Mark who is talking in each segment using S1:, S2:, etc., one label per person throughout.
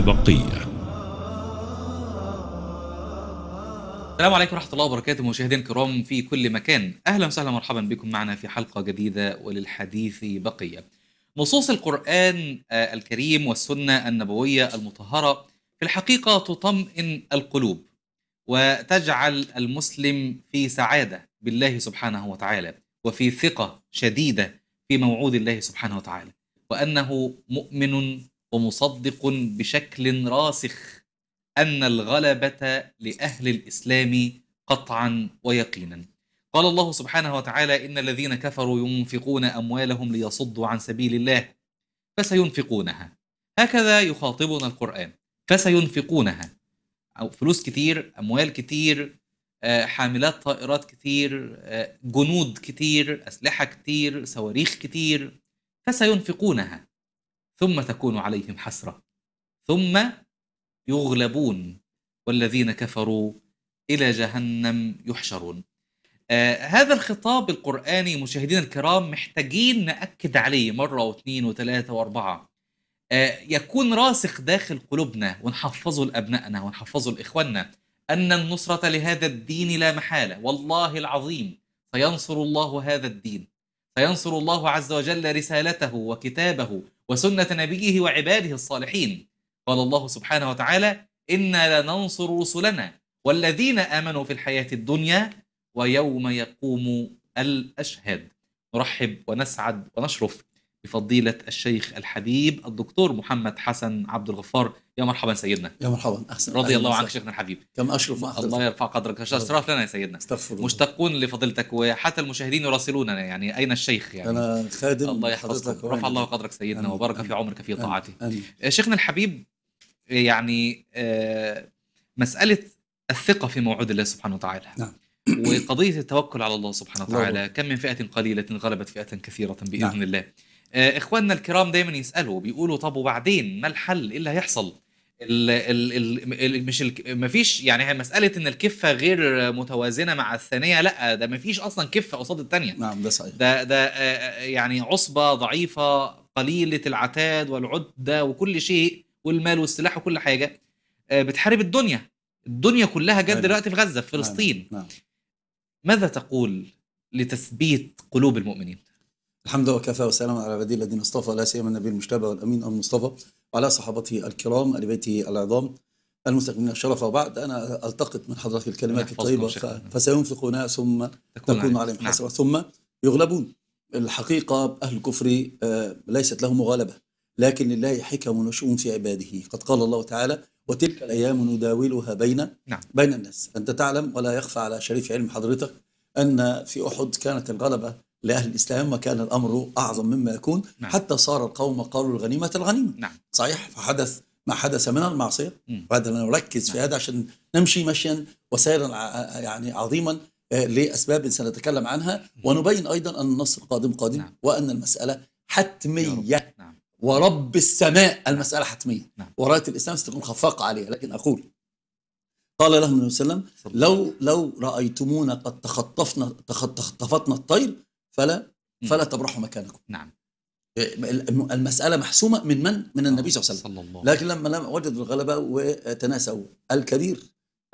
S1: بقية
S2: السلام عليكم ورحمة الله وبركاته مشاهدينا الكرام في كل مكان أهلا وسهلا مرحبا بكم معنا في حلقة جديدة وللحديث بقية نصوص القرآن آه، الكريم والسنة النبوية المطهرة في الحقيقة تطمئن القلوب وتجعل المسلم في سعادة بالله سبحانه وتعالى وفي ثقة شديدة في موعود الله سبحانه وتعالى وأنه مؤمن ومصدق بشكل راسخ أن الغلبة لأهل الإسلام قطعا ويقينا قال الله سبحانه وتعالى إن الذين كفروا ينفقون أموالهم ليصدوا عن سبيل الله فسينفقونها هكذا يخاطبنا القرآن فسينفقونها أو فلوس كتير أموال كتير آه، حاملات طائرات كتير آه، جنود كتير أسلحة كتير صواريخ كتير فسينفقونها ثم تكون عليهم حسرة ثم يغلبون والذين كفروا إلى جهنم يحشرون آه هذا الخطاب القرآني مشاهدينا الكرام محتاجين نأكد عليه مرة واثنين وثلاثة وأربعة آه يكون راسخ داخل قلوبنا ونحفظه لأبنائنا ونحفظه لإخواننا أن النصرة لهذا الدين لا محالة والله العظيم سينصر الله هذا الدين سينصر الله عز وجل رسالته وكتابه وسنة نبيه وعباده الصالحين قال الله سبحانه وتعالى إنا لننصر رسلنا والذين آمنوا في الحياة الدنيا ويوم يقوم الأشهاد نرحب ونسعد ونشرف بفضيلة الشيخ الحبيب الدكتور محمد حسن عبد الغفار يا مرحبا سيدنا يا مرحبا أحسن رضي الله عنك شيخنا الحبيب كم أشرف أحضر. الله يرفع قدرك أشرف لنا يا سيدنا استغفر مشتاقون لفضيلتك وحتى المشاهدين يراسلوننا يعني أين الشيخ يعني أنا
S1: خادم الله يحفظك رفع
S2: الله قدرك سيدنا أمين. وبارك في عمرك في طاعته آه، شيخنا الحبيب آه، يعني آه مسألة الثقة في موعود الله سبحانه وتعالى نعم وقضية التوكل على الله سبحانه وتعالى كم من فئة قليلة غلبت فئة كثيرة بإذن نعم. الله آه، اخواننا الكرام دايما يسالوا بيقولوا طب وبعدين ما الحل ايه اللي هيحصل ال ال ال مش ما مفيش يعني مساله ان الكفه غير متوازنه مع الثانيه لا ده مفيش اصلا كفه قصاد الثانيه نعم ده صحيح ده ده آه، آه، يعني عصبه ضعيفه قليله العتاد والعده وكل شيء والمال والسلاح وكل حاجه بتحارب الدنيا الدنيا كلها جت دلوقتي في غزه في فلسطين
S1: نعم. نعم. ماذا تقول لتثبيت قلوب المؤمنين الحمد وكفى وسلام على الله الذين اصطفى لا سيما النبي المجتبى والامين المصطفى وعلى صحابته الكرام ال بيته العظام المستقيمين الشرف وبعد انا التقط من حضرتك الكلمات الطيبه فسينفقون ثم تكون عليهم نعم. حسره ثم يغلبون الحقيقه اهل الكفر آه، ليست لهم مغالبه لكن لله حكم وشؤون في عباده قد قال الله تعالى وتلك الايام نداولها بين نعم. بين الناس انت تعلم ولا يخفى على شريف علم حضرتك ان في احد كانت الغلبه لأهل الإسلام وكان الأمر أعظم مما يكون نعم. حتى صار القوم قالوا الغنيمة الغنيمة نعم. صحيح فحدث ما حدث من المعصية وهذا نركز نعم. في هذا عشان نمشي مشيا وسيرا آه، آه، آه، يعني عظيما لأسباب سنتكلم عنها ونبين أيضا أن النصر قادم قادم نعم. وأن المسألة حتمية نعم. ورب السماء المسألة حتمية نعم. وراية الإسلام ستكون خفاقة عليها لكن أقول قال لهم النبي صلى الله عليه وسلم لو لو رأيتمونا قد تخطفنا تخطفتنا الطير فلا فلا تبرحوا مكانكم نعم إيه، المسألة محسومة من من؟ من النبي صلى الله عليه وسلم لكن لما لم وجد الغلبة وتناسوا الكبير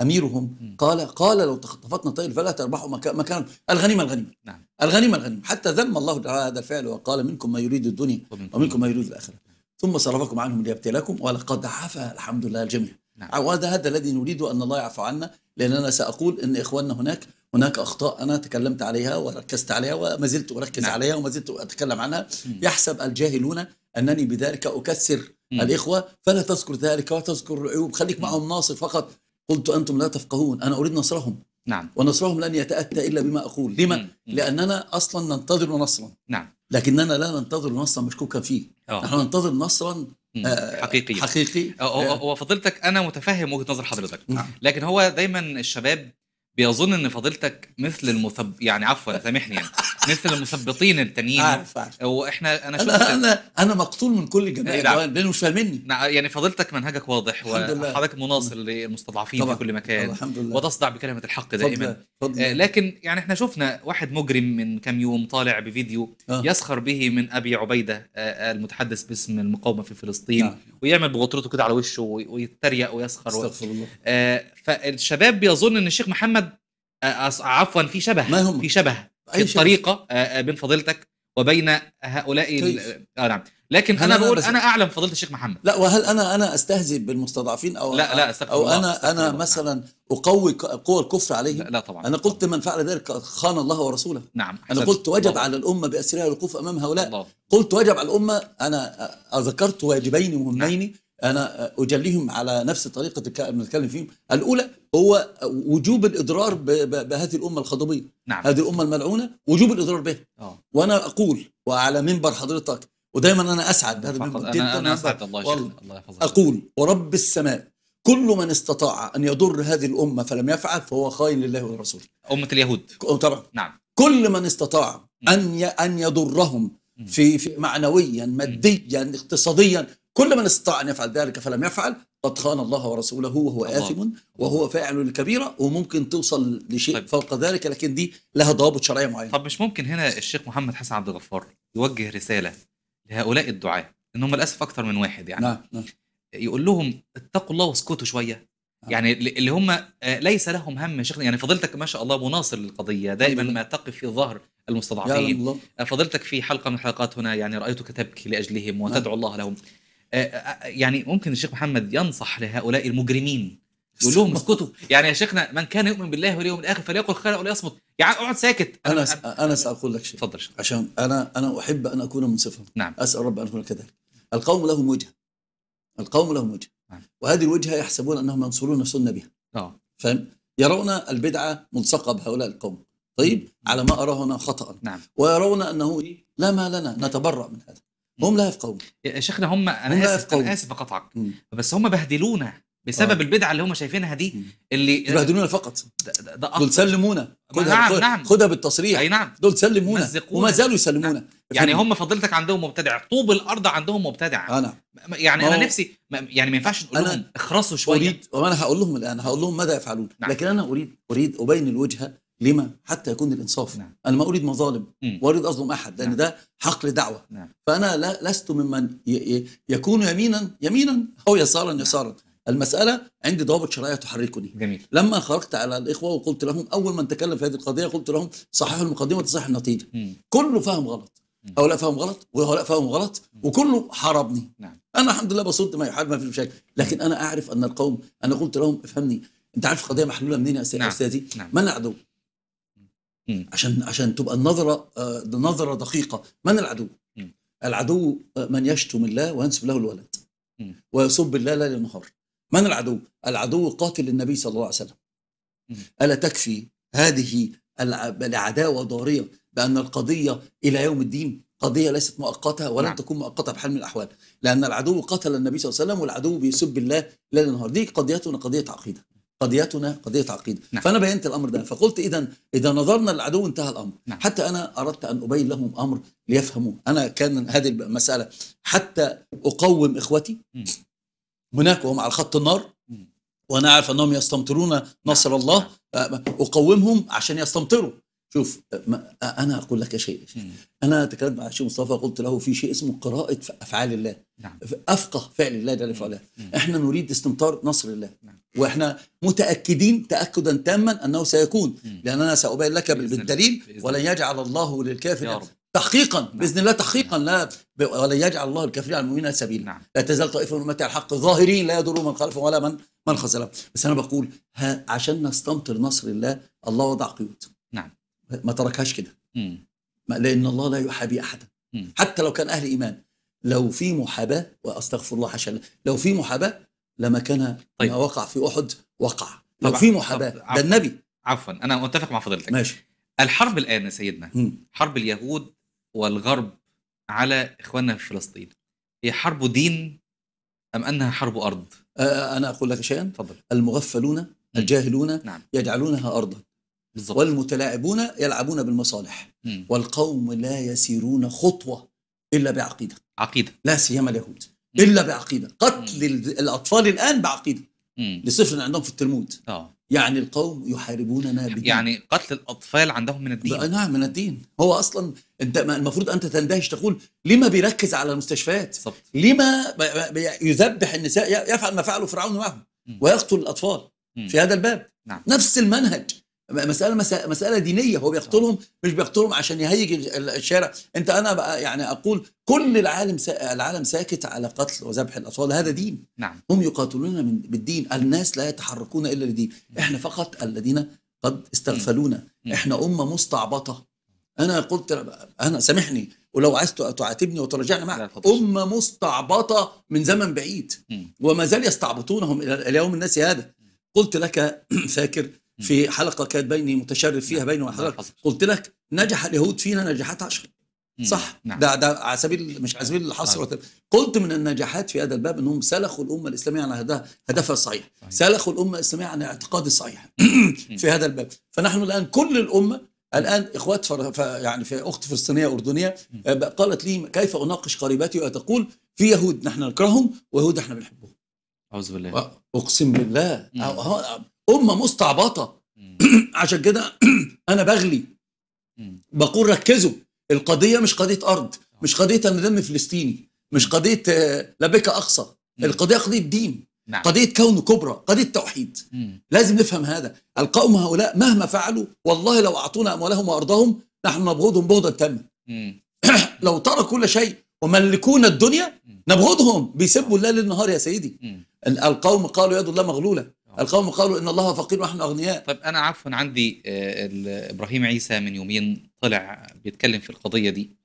S1: أميرهم قال قال لو تخطفتنا طير فلا تربحوا مكان الغنيمة الغنيمة نعم. الغنيمة الغنيمة حتى ذم الله تعالى هذا الفعل وقال منكم ما يريد الدنيا ومنكم ما يريد الآخرة ثم صرفكم عنهم ليبتلكم ولقد عفا الحمد لله الجميع نعم. وهذا هذا الذي نريد أن الله يعفو عنا لاننا سأقول أن إخواننا هناك هناك اخطاء انا تكلمت عليها وركزت عليها وما زلت اركز نعم. عليها وما زلت اتكلم عنها مم. يحسب الجاهلون انني بذلك اكسر مم. الاخوه فلا تذكر ذلك وتذكر العيوب خليك معهم ناصر فقط قلت انتم لا تفقهون انا اريد نصرهم نعم ونصرهم لن يتاتى الا بما اقول لما لاننا اصلا ننتظر نصرا نعم لكننا لا ننتظر نصرا مشكوكا فيه أوه. نحن ننتظر نصرا آه، حقيقي حقيقي
S2: هو فضيلتك انا متفهم وجهه نظر حضرتك نعم. لكن هو دايما الشباب بيظن ان فضيلتك مثل المثب يعني عفوا سامحني يعني مثل المثبطين التانيين عارف عارف واحنا انا شفت انا
S1: انا, أنا مقتول من كل إيه، نعم. الجماهير
S2: لانه مش فاهمني نعم، يعني فضيلتك منهجك واضح وحضرتك مناصر للمستضعفين في كل مكان الحمد لله وتصدع بكلمه الحق دائما آه لكن يعني احنا شفنا واحد مجرم من كام يوم طالع بفيديو آه. يسخر به من ابي عبيده آه, آه، المتحدث باسم المقاومه في فلسطين آه. ويعمل بغطرته كده على وشه ويتريق ويسخر استغفر الله آه فالشباب بيظن ان الشيخ محمد عفوا في شبه ما هم في شبه في الطريقه بين فضيلتك وبين هؤلاء اه نعم لكن انا بقول انا اعلم فضيله الشيخ محمد
S1: لا وهل انا انا استهزئ بالمستضعفين او لا لا او انا انا الله. نعم. مثلا اقوي قوى الكفر عليهم لا, لا طبعا انا قلت من فعل ذلك خان الله ورسوله
S3: نعم انا قلت
S1: وجب على الامه باسرها الوقوف امام هؤلاء الله. قلت وجب على الامه انا ذكرت واجبين مهمين نعم. انا اجليهم على نفس طريقه بنتكلم فيهم الاولى هو وجوب الاضرار بهذه الامه الخضبيه نعم. هذه الامه الملعونه وجوب الاضرار بها آه. وانا اقول وعلى منبر حضرتك ودايما انا اسعد بهذا المنبر انا, انا اسعد
S2: الله الله يحفظك
S1: اقول ورب السماء كل من استطاع ان يضر هذه الامه فلم يفعل فهو خاين لله ولرسوله امه اليهود طبعا نعم كل من استطاع نعم. ان ان يضرهم في, في معنويا ماديا اقتصاديا كل من استطاع أن يفعل ذلك فلم يفعل قد خان الله ورسوله وهو الله. آثم وهو فاعل الكبيرة وممكن توصل لشيء طيب. فوق ذلك لكن دي لها ضوابط شرعية معينة
S2: طب مش ممكن هنا الشيخ محمد حسن عبد الغفار يوجه رسالة لهؤلاء الدعاة إن هم للأسف أكثر من واحد يعني نعم. نعم. يقول لهم اتقوا الله واسكتوا شوية نعم. يعني اللي هم آه، ليس لهم هم شيخنا يعني فضيلتك ما شاء الله مناصر للقضيه دائما ما تقف في ظهر المستضعفين آه، فضيلتك في حلقه من الحلقات هنا يعني رايتك تبكي لاجلهم وتدعو نعم. الله لهم آه، آه، آه، يعني ممكن الشيخ محمد ينصح لهؤلاء المجرمين يقول لهم اسكتوا يعني يا شيخنا من كان يؤمن بالله واليوم الاخر فليقل خيرا ولا يصمت
S1: يعني اقعد ساكت انا انا, ساقول لك شيء اتفضل عشان انا انا احب ان اكون منصفا نعم اسال رب ان اكون كذلك القوم لهم وجهه القوم لهم وجهه نعم. وهذه الوجهه يحسبون انهم ينصرون السنه بها اه فاهم يرون البدعه ملصقه بهؤلاء القوم طيب نعم. على ما اراه انا خطا نعم ويرون انه لا ما لنا نتبرأ من هذا هم لا يفقهون
S2: يا شيخنا هم انا هم اسف انا اسف بقطعك بس هم بهدلونا بسبب آه. البدعه اللي هم شايفينها دي مم. اللي بهدلونا فقط ده, ده, دول سلمونا خدها نعم خدها نعم خدها بالتصريح اي نعم دول سلمونا وما زالوا يسلمونا نعم. يعني هم فضيلتك عندهم مبتدع طوب الارض عندهم مبتدع آه، نعم. يعني انا يعني انا نفسي يعني ما
S1: ينفعش نقول لهم اخرسوا شويه اريد وانا هقول لهم الان هقول لهم ماذا يفعلون نعم. لكن انا اريد اريد ابين الوجهه لما حتى يكون الانصاف نعم. انا ما اريد مظالم واريد اظلم احد لان نعم. ده حقل دعوه نعم. فانا لا لست ممن يكون يمينا يمينا او يسارا نعم. يسارا المساله عندي ضوابط شرعيه تحركني جميل. لما خرجت على الاخوه وقلت لهم اول من تكلم في هذه القضيه قلت لهم صححوا المقدمه وتصحح النتيجه مم. كله فاهم غلط هؤلاء فهم غلط وهؤلاء فهم غلط وكله حاربني نعم. انا الحمد لله بصد ما يحارب ما في مشاكل لكن انا اعرف ان القوم انا قلت لهم افهمني انت عارف القضيه محلوله منين يا نعم. استاذي نعم. من العدو عشان عشان تبقى النظره آه، نظره دقيقه من العدو العدو آه، من يشتم الله وينسب له الولد ويصب ويسب الله ليل نهار من العدو العدو قاتل النبي صلى الله عليه وسلم الا تكفي هذه العداوه ضاريه بان القضيه الى يوم الدين قضيه ليست مؤقته ولن نعم. تكون مؤقته بحال من الاحوال لان العدو قتل النبي صلى الله عليه وسلم والعدو بيسب الله ليل نهار دي قضيتنا قضيه عقيده قضيتنا قضية عقيدة نعم. فأنا بينت الأمر ده فقلت إذا إذا نظرنا للعدو انتهى الأمر نعم. حتى أنا أردت أن أبين لهم أمر ليفهموا أنا كان هذه المسألة حتى أقوم إخوتي م. هناك وهم على خط النار وأنا أعرف أنهم يستمطرون نصر نعم. الله أقومهم عشان يستمطروا شوف انا اقول لك شيء انا تكلمت مع الشيخ مصطفى قلت له في شيء اسمه قراءه افعال الله نعم. افقه فعل الله جل وعلا احنا نريد استمطار نصر الله نعم. واحنا متاكدين تاكدا تاما انه سيكون لان انا سابين لك بالدليل ولن يجعل الله للكافر تحقيقا نعم. باذن الله تحقيقا نعم. لا ولن يجعل الله الكافرين على المؤمنين سبيلا نعم. لا تزال طائفه من امتي الحق ظاهرين لا يضرون من خلفهم ولا من من خذلهم بس انا بقول عشان نستمطر نصر الله الله وضع قيود نعم ما تركهاش كده لان الله لا يحابي احدا حتى لو كان اهل ايمان لو في محاباه واستغفر الله عشان لو في محاباه لما كان طيب. ما وقع في احد وقع لو في محاباه ده النبي
S2: عفوا انا متفق مع فضيلتك ماشي الحرب الان يا سيدنا مم. حرب اليهود والغرب على اخواننا في فلسطين هي حرب دين ام انها حرب ارض؟
S1: انا اقول لك شيئا تفضل المغفلون الجاهلون نعم. يجعلونها ارضا بالزبط. والمتلاعبون يلعبون بالمصالح م. والقوم لا يسيرون خطوة إلا بعقيدة عقيدة لا سيما اليهود م. إلا بعقيدة قتل م. الأطفال الآن بعقيدة لصفر عندهم في التلمود أوه. يعني القوم يحاربوننا بدين يعني قتل الاطفال عندهم من الدين نعم من الدين هو اصلا انت المفروض انت تندهش تقول لما بيركز على المستشفيات بالضبط لما يذبح النساء يفعل ما فعله فرعون معهم ويقتل الاطفال في هذا الباب نعم. نفس المنهج مسألة مسألة دينية هو بيقتلهم مش بيقتلهم عشان يهيج الشارع أنت أنا بقى يعني أقول كل العالم العالم ساكت على قتل وذبح الأطفال هذا دين نعم هم يقاتلون من بالدين الناس لا يتحركون إلا لدين نعم. إحنا فقط الذين قد استغفلونا نعم. نعم. إحنا أمة مستعبطة أنا قلت أنا سامحني ولو عايز تعاتبني وتراجعني معك أمة مستعبطة من زمن بعيد وما زال يستعبطونهم إلى اليوم الناس هذا قلت لك فاكر في حلقه كانت بيني متشرف فيها نعم، بيني وحضرتك قلت لك نجح اليهود فينا نجاحات عشر صح نعم. ده ده على سبيل مش على سبيل الحصر نعم. قلت من النجاحات في هذا الباب انهم سلخوا الامه الاسلاميه عن هدفها الصحيح صحيح. سلخوا الامه الاسلاميه عن الاعتقاد الصحيح في هذا الباب فنحن الان كل الامه الان اخوات فر... ف... يعني في اخت فلسطينيه اردنيه آه، قالت لي كيف اناقش قريبتي وتقول في يهود نحن نكرههم ويهود احنا بنحبهم اعوذ بالله اقسم بالله امه مستعبطه عشان كده انا بغلي بقول ركزوا القضيه مش قضيه ارض آه. مش قضيه انا دم فلسطيني مش قضيه آه، لبيك اقصى القضيه قضيه دين نعم. قضيه كون كبرى قضيه توحيد لازم نفهم هذا القوم هؤلاء مهما فعلوا والله لو اعطونا اموالهم وارضهم نحن نبغضهم بغضا تاما لو ترى كل شيء وملكونا الدنيا نبغضهم بيسبوا الليل للنهار يا سيدي القوم قالوا يد الله مغلوله القوم قالوا إن الله فقير ونحن أغنياء
S2: طيب أنا عفوا عندي آه، إبراهيم عيسى من يومين طلع بيتكلم في القضية دي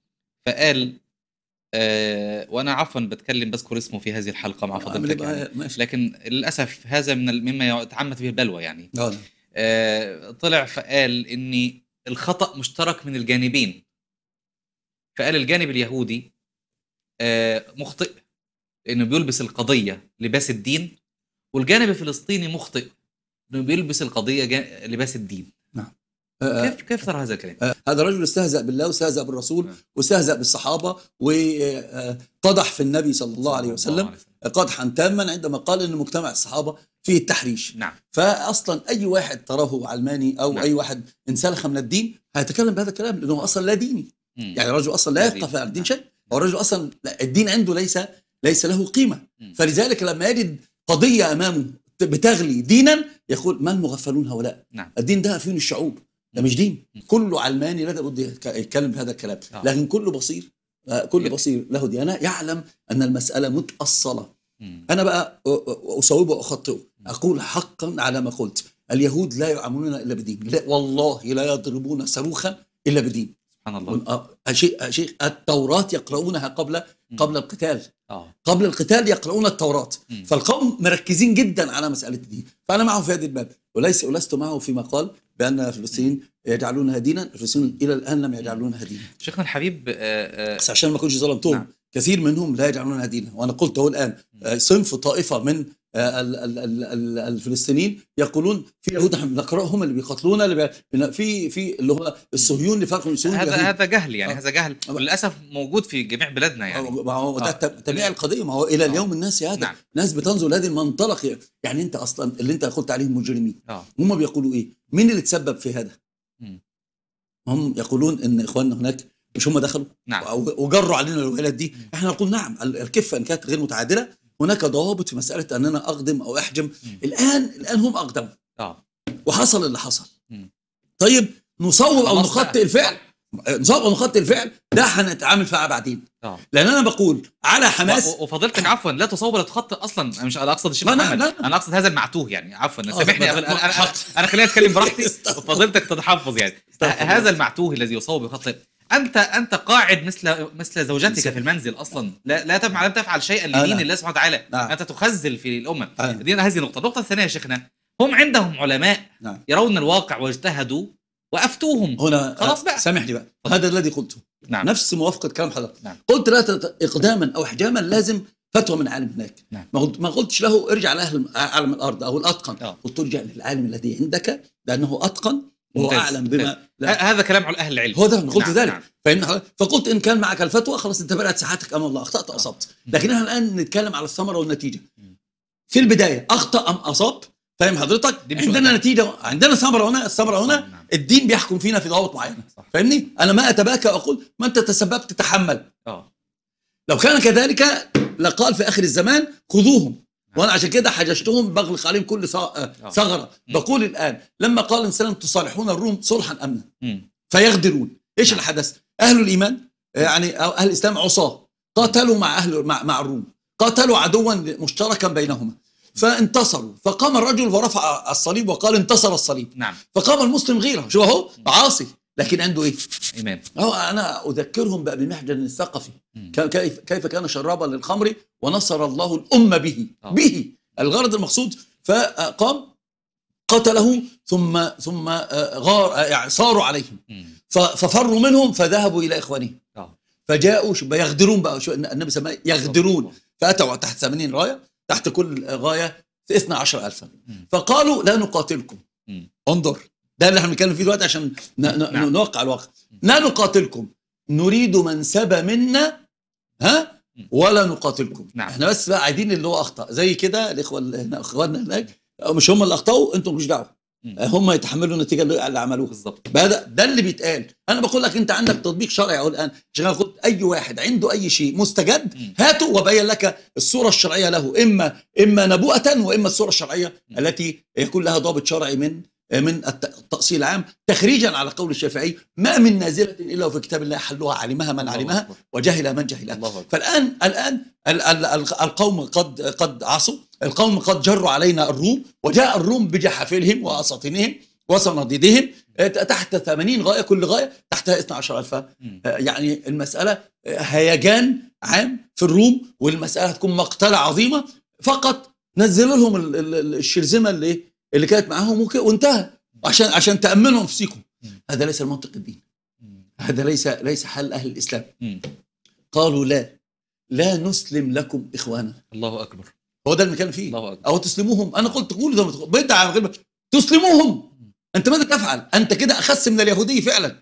S2: فقال آه، وانا عفوا بتكلم بذكر اسمه في هذه الحلقه مع آه، فضيلتك يعني. لكن للاسف هذا من مما تعمت به البلوى يعني آه طلع فقال ان الخطا مشترك من الجانبين فقال الجانب اليهودي آه مخطئ لانه بيلبس القضيه لباس الدين والجانب الفلسطيني مخطئ انه بيلبس القضيه جان... لباس الدين
S1: نعم أه، أه. كيف
S2: كيف ترى هذا الكلام؟
S1: أه، هذا رجل استهزأ بالله واستهزأ بالرسول نعم. واستهزأ بالصحابه وقدح في النبي صلى الله عليه وسلم قدحا تاما عندما قال ان مجتمع الصحابه فيه التحريش نعم فاصلا اي واحد تراه علماني او نعم. اي واحد انسلخ من الدين هيتكلم بهذا الكلام لانه اصلا لا ديني مم. يعني الرجل اصلا لا يفقه في الدين شيء هو نعم. الرجل اصلا الدين عنده ليس ليس له قيمه مم. فلذلك لما يجد قضية أمامه بتغلي دينا يقول ما المغفلون هؤلاء نعم. الدين ده أفيون الشعوب ده مش دين كله علماني بدأ يتكلم بهذا الكلام آه. لكن كله بصير آه، كل بصير له ديانة يعلم أن المسألة متأصلة مم. أنا بقى أصوبه وأخطئه أقول حقا على ما قلت اليهود لا يعاملون إلا بدين لا والله لا يضربون صاروخا إلا بدين سبحان الله شيء التوراة يقرؤونها قبل قبل القتال أوه. قبل القتال يقرؤون التوراة م. فالقوم مركزين جدا على مسألة دي فأنا معهم في هذه الباب وليس ولست معه فيما قال بأن الفلسطينيين يجعلونها دينا الفلسطينيين إلى الآن لم يجعلونها دينا
S2: شيخنا الحبيب آه آه بس عشان
S1: ما أكونش ظلمتهم نعم. كثير منهم لا يجعلون دينا وأنا قلته الآن آه، صنف طائفة من آه، الفلسطينيين يقولون في يهود نحن بنقراهم اللي بيقتلونا اللي في في اللي هو الصهيون اللي الصهيون هذا هذا جهل يعني آه. هذا جهل للاسف موجود في جميع بلادنا يعني ما هو ده تبيع القضيه ما هو الى اليوم الناس يا هذا نعم. ناس بتنظر لهذا المنطلق يعني. يعني انت اصلا اللي انت قلت عليهم مجرمين هم بيقولوا ايه؟ مين اللي تسبب في هذا؟ هم يقولون ان اخواننا هناك مش هم دخلوا نعم وجروا علينا الولايات دي احنا نقول نعم الكفه ان كانت غير متعادله هناك ضوابط في مساله اننا اقدم او احجم مم. الان الان هم اقدموا اه وحصل اللي حصل مم. طيب نصوب او نخطئ الفعل نصوب او نخطئ الفعل ده هنتعامل فيها بعدين آه. لان انا بقول على حماس
S2: وفضيلتك عفوا لا تصوب ولا تخطئ اصلا انا مش انا اقصد الشيخ محمد انا اقصد هذا المعتوه يعني عفوا آه، سامحني انا انا, أنا, خليني اتكلم براحتي فضيلتك تتحفظ يعني هذا المعتوه الذي يصوب ويخطئ انت انت قاعد مثل مثل زوجتك في المنزل اصلا لا لا تفعل لم تفعل شيئا آه، لدين الله سبحانه وتعالى آه. انت تخزل في الامم آه. دي هذه النقطه النقطه الثانيه يا شيخنا هم عندهم علماء يرون الواقع واجتهدوا
S1: وافتوهم هنا خلاص بقى سامحني بقى هذا الذي قلته نعم. نفس موافقه كلام حضرتك نعم. قلت لا اقداما او احجاما لازم فتوى من عالم هناك نعم. ما قلتش له ارجع لاهل عالم الارض او الاتقن قلت ارجع للعالم الذي عندك لانه اتقن وهو اعلم بما هذا كلام على اهل العلم هو ده قلت نعم ذلك نعم. فهمنا فقلت ان كان معك الفتوى خلاص انت بدات ساحتك امام الله اخطات آه. اصبت لكن احنا الان نتكلم على الثمره والنتيجه في البدايه اخطا ام اصاب فاهم حضرتك عندنا نتيجه عندنا ثمره هنا الثمره هنا نعم. الدين بيحكم فينا في ضوابط معينه فاهمني انا ما اتباكى اقول ما انت تسببت تحمل اه لو كان كذلك لقال في اخر الزمان خذوهم وانا عشان كده حججتهم بغلق عليهم كل آه، آه. ثغره بقول الان لما قال الانسان تصالحون الروم صلحا امنا فيغدرون ايش نعم. اللي حدث اهل الايمان آه، يعني اهل الاسلام عصاه قاتلوا مع اهل مع, مع الروم قاتلوا عدوا مشتركا بينهما فانتصروا فقام الرجل ورفع الصليب وقال انتصر الصليب نعم. فقام المسلم غيره شو هو عاصي لكن عنده ايه؟ ايمان اه انا اذكرهم محجن الثقفي كيف كيف كان شرابا للخمر ونصر الله الامه به أوه. به الغرض المقصود فقام قتله ثم ثم آه، غار آه، يعني صاروا عليهم ففروا منهم فذهبوا الى اخوانهم آه. فجاءوا يغدرون بقى شو النبي سماه يغدرون فاتوا تحت 80 رايه تحت كل غايه 12000 فقالوا لا نقاتلكم انظر ده اللي احنا بنتكلم فيه دلوقتي عشان نعم. نوقع الواقع لا نقاتلكم نريد من سبى منا ها ولا نقاتلكم نعم. احنا بس بقى عايزين اللي هو اخطا زي كده الاخوه هنا اخواننا هناك مش هم اللي اخطاوا انتم مش دعوه هم يتحملوا النتيجه اللي عملوها بالظبط ده, ده اللي بيتقال انا بقول لك انت عندك تطبيق شرعي اهو الان عشان خد اي واحد عنده اي شيء مستجد هاته وبين لك الصوره الشرعيه له اما اما نبوءه واما الصوره الشرعيه التي يكون لها ضابط شرعي من من التأصيل العام تخريجا على قول الشافعي ما من نازلة إلا وفي كتاب الله حلها علمها من علمها وجهل من جهلها فالآن الآن القوم قد قد عصوا القوم قد جروا علينا الروم وجاء الروم بجحافلهم وأساطينهم وصناديدهم آه، تحت 80 غاية كل غاية تحتها 12000 آه، يعني المسألة آه، هيجان عام في الروم والمسألة هتكون مقتلة عظيمة فقط نزلوا لهم الشرذمة اللي اللي كانت معاهم وانتهى عشان عشان تامنهم نفسكم هذا ليس المنطق الديني هذا ليس ليس حل اهل الاسلام قالوا لا لا نسلم لكم اخواننا الله اكبر هو ده اللي بنتكلم فيه الله أكبر. او تسلموهم انا قلت قولوا بدع غير تسلموهم انت ماذا تفعل انت كده اخس من اليهوديه فعلا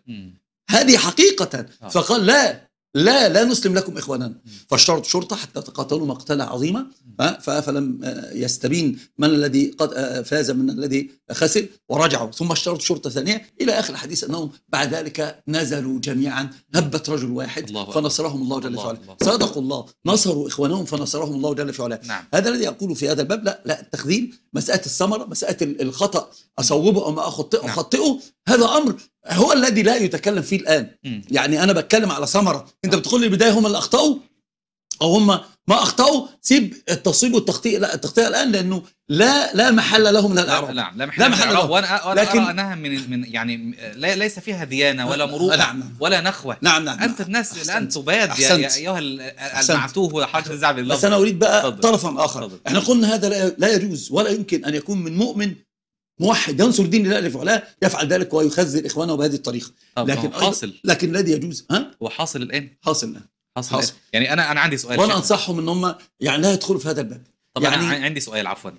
S1: هذه حقيقه آه. فقال لا لا لا نسلم لكم إخواننا فاشترط شرطة حتى تقاتلوا مقتلة عظيمة فلم آه، يستبين من الذي قد آه، فاز من الذي خسر ورجعوا ثم اشترطوا شرطة ثانية إلى آخر الحديث أنهم بعد ذلك نزلوا جميعا هبت رجل واحد الله فنصرهم الله جل وعلا صدقوا الله نصروا إخوانهم فنصرهم الله جل وعلا نعم. هذا الذي يقول في هذا الباب لا لا التخذيل مسألة الثمرة مسألة الخطأ أصوبه أو ما أخطئه, نعم. أخطئه هذا أمر هو الذي لا يتكلم فيه الان م. يعني انا بتكلم على ثمره انت بتقول لي البدايه هم اللي اخطاوا او هم ما اخطاوا سيب التصويب والتخطيئ لا التخطيء الان لانه لا لا محل لهم من الاعراب لا, لا محل, لا محل لهم وانا وانا لكن أرى
S2: انها من من يعني ليس فيها ديانه ولا نعم، مروءه نعم،, نعم ولا نخوه نعم نعم انت نعم. الناس أحسنت الان تباد يا ايها المعتوه حاجه الزعب بس انا اريد
S1: بقى طرفا اخر فضل. احنا قلنا هذا لا يجوز ولا يمكن ان يكون من مؤمن موحد ينصر دين الله علاه يفعل ذلك ويخذل اخوانه بهذه الطريقه لكن حاصل لكن الذي يجوز ها وحاصل الان حاصل الان حاصل, حاصل. الآن.
S2: يعني انا انا عندي
S1: سؤال وانا انصحهم ان هم يعني لا يدخلوا في هذا الباب
S2: طب يعني... أنا عندي سؤال عفوا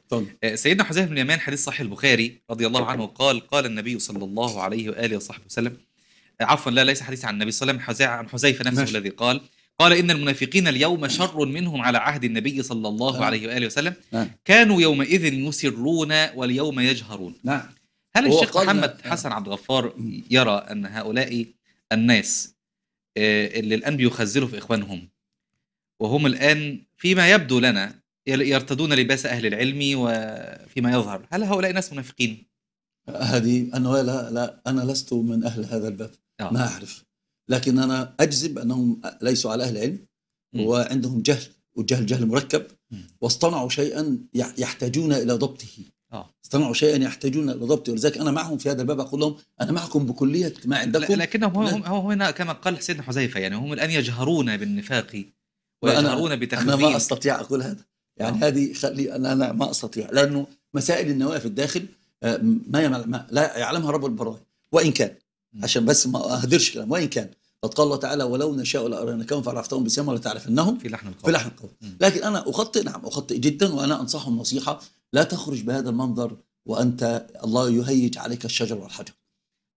S2: آه، سيدنا حذيفه بن اليمان حديث صحيح البخاري رضي الله عنه قال قال النبي صلى الله عليه واله وصحبه وسلم آه، عفوا لا ليس حديث عن النبي صلى الله عليه وسلم عن حذيفه نفسه الذي قال قال إن المنافقين اليوم شر منهم على عهد النبي صلى الله نعم. عليه وآله وسلم نعم. كانوا يومئذ يسرون واليوم يجهرون نعم
S4: هل الشيخ محمد
S2: نعم. حسن عبد الغفار يرى أن هؤلاء الناس آه، اللي الآن بيخزلوا في إخوانهم وهم الآن فيما يبدو لنا يرتدون لباس أهل العلم
S1: وفيما يظهر هل هؤلاء ناس منافقين؟ هذه أنا لا, لا أنا لست من أهل هذا الباب آه. ما أعرف لكن أنا أجزم أنهم ليسوا على أهل علم وعندهم جهل والجهل جهل مركب واصطنعوا شيئا يحتاجون إلى ضبطه آه. اصطنعوا شيئا يحتاجون الى ضبطه ولذلك انا معهم في هذا الباب اقول لهم انا معكم بكليه ما عندكم لكنهم هم,
S2: هم هنا كما قال سيدنا حذيفه يعني هم الان يجهرون بالنفاق
S1: ويجهرون بتخفيف انا ما استطيع اقول هذا يعني أوه. هذه خلي انا لا ما استطيع لانه مسائل النوايا في الداخل آه، ما, ما لا يعلمها رب البرايا وان كان عشان بس ما اهدرش كلام وان كان قد قال الله تعالى ولو نشاء لاريناكهم فعرفتهم بسيما تعرفنهم في لحن القول في لحن القول لكن انا اخطئ نعم اخطئ جدا وانا انصحهم نصيحه لا تخرج بهذا المنظر وانت الله يهيج عليك الشجر والحجر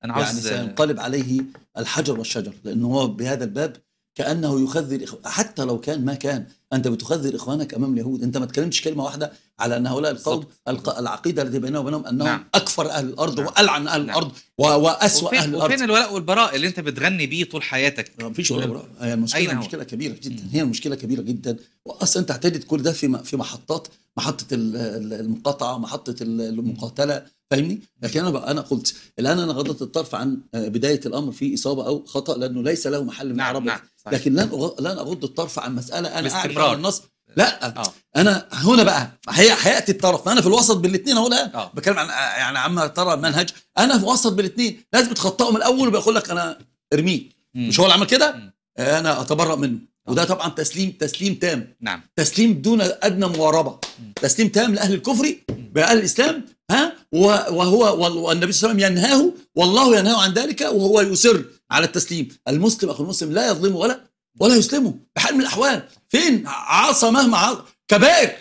S1: انا عاوز يعني سينقلب عليه الحجر والشجر لانه هو بهذا الباب كأنه يخذل إخوانك حتى لو كان ما كان أنت بتخذل إخوانك أمام اليهود أنت ما تكلمتش كلمة واحدة على أن هؤلاء القوم الق... العقيدة التي بيننا وبينهم أنهم نعم. أكفر أهل الأرض نعم. وألعن أهل نعم. الأرض و... وأسوأ أهل الأرض وفين
S2: الولاء والبراء اللي أنت بتغني بيه طول حياتك ما فيش ولاء وبراء
S1: هي المشكلة مشكلة كبيرة جدا هي المشكلة كبيرة جدا وأصلا أنت اعتدت كل ده في في محطات محطة المقاطعة محطة المقاتلة فاهمني لكن انا انا قلت الان انا غضت الطرف عن آه، بدايه الامر في اصابه او خطا لانه ليس له محل من نعم نعم لكن لن لن اغض الطرف عن مساله انا اعرف النص لا أوه. انا هنا بقى هياتي الطرف انا في الوسط بالاثنين اهو الان آه. بتكلم عن آه، يعني عما ترى منهج انا في وسط بالاثنين لازم تخطئه من الاول وبيقول لك انا ارميه مش هو اللي عمل كده انا اتبرأ منه أوه. وده طبعا تسليم تسليم تام نعم تسليم دون ادنى مواربه تسليم تام لاهل الكفر باهل الاسلام ها وهو والنبي صلى الله عليه وسلم ينهاه والله ينهاه عن ذلك وهو يصر على التسليم المسلم اخو المسلم لا يظلمه ولا ولا يسلمه بحال من الاحوال فين عصى مهما عصى كبائر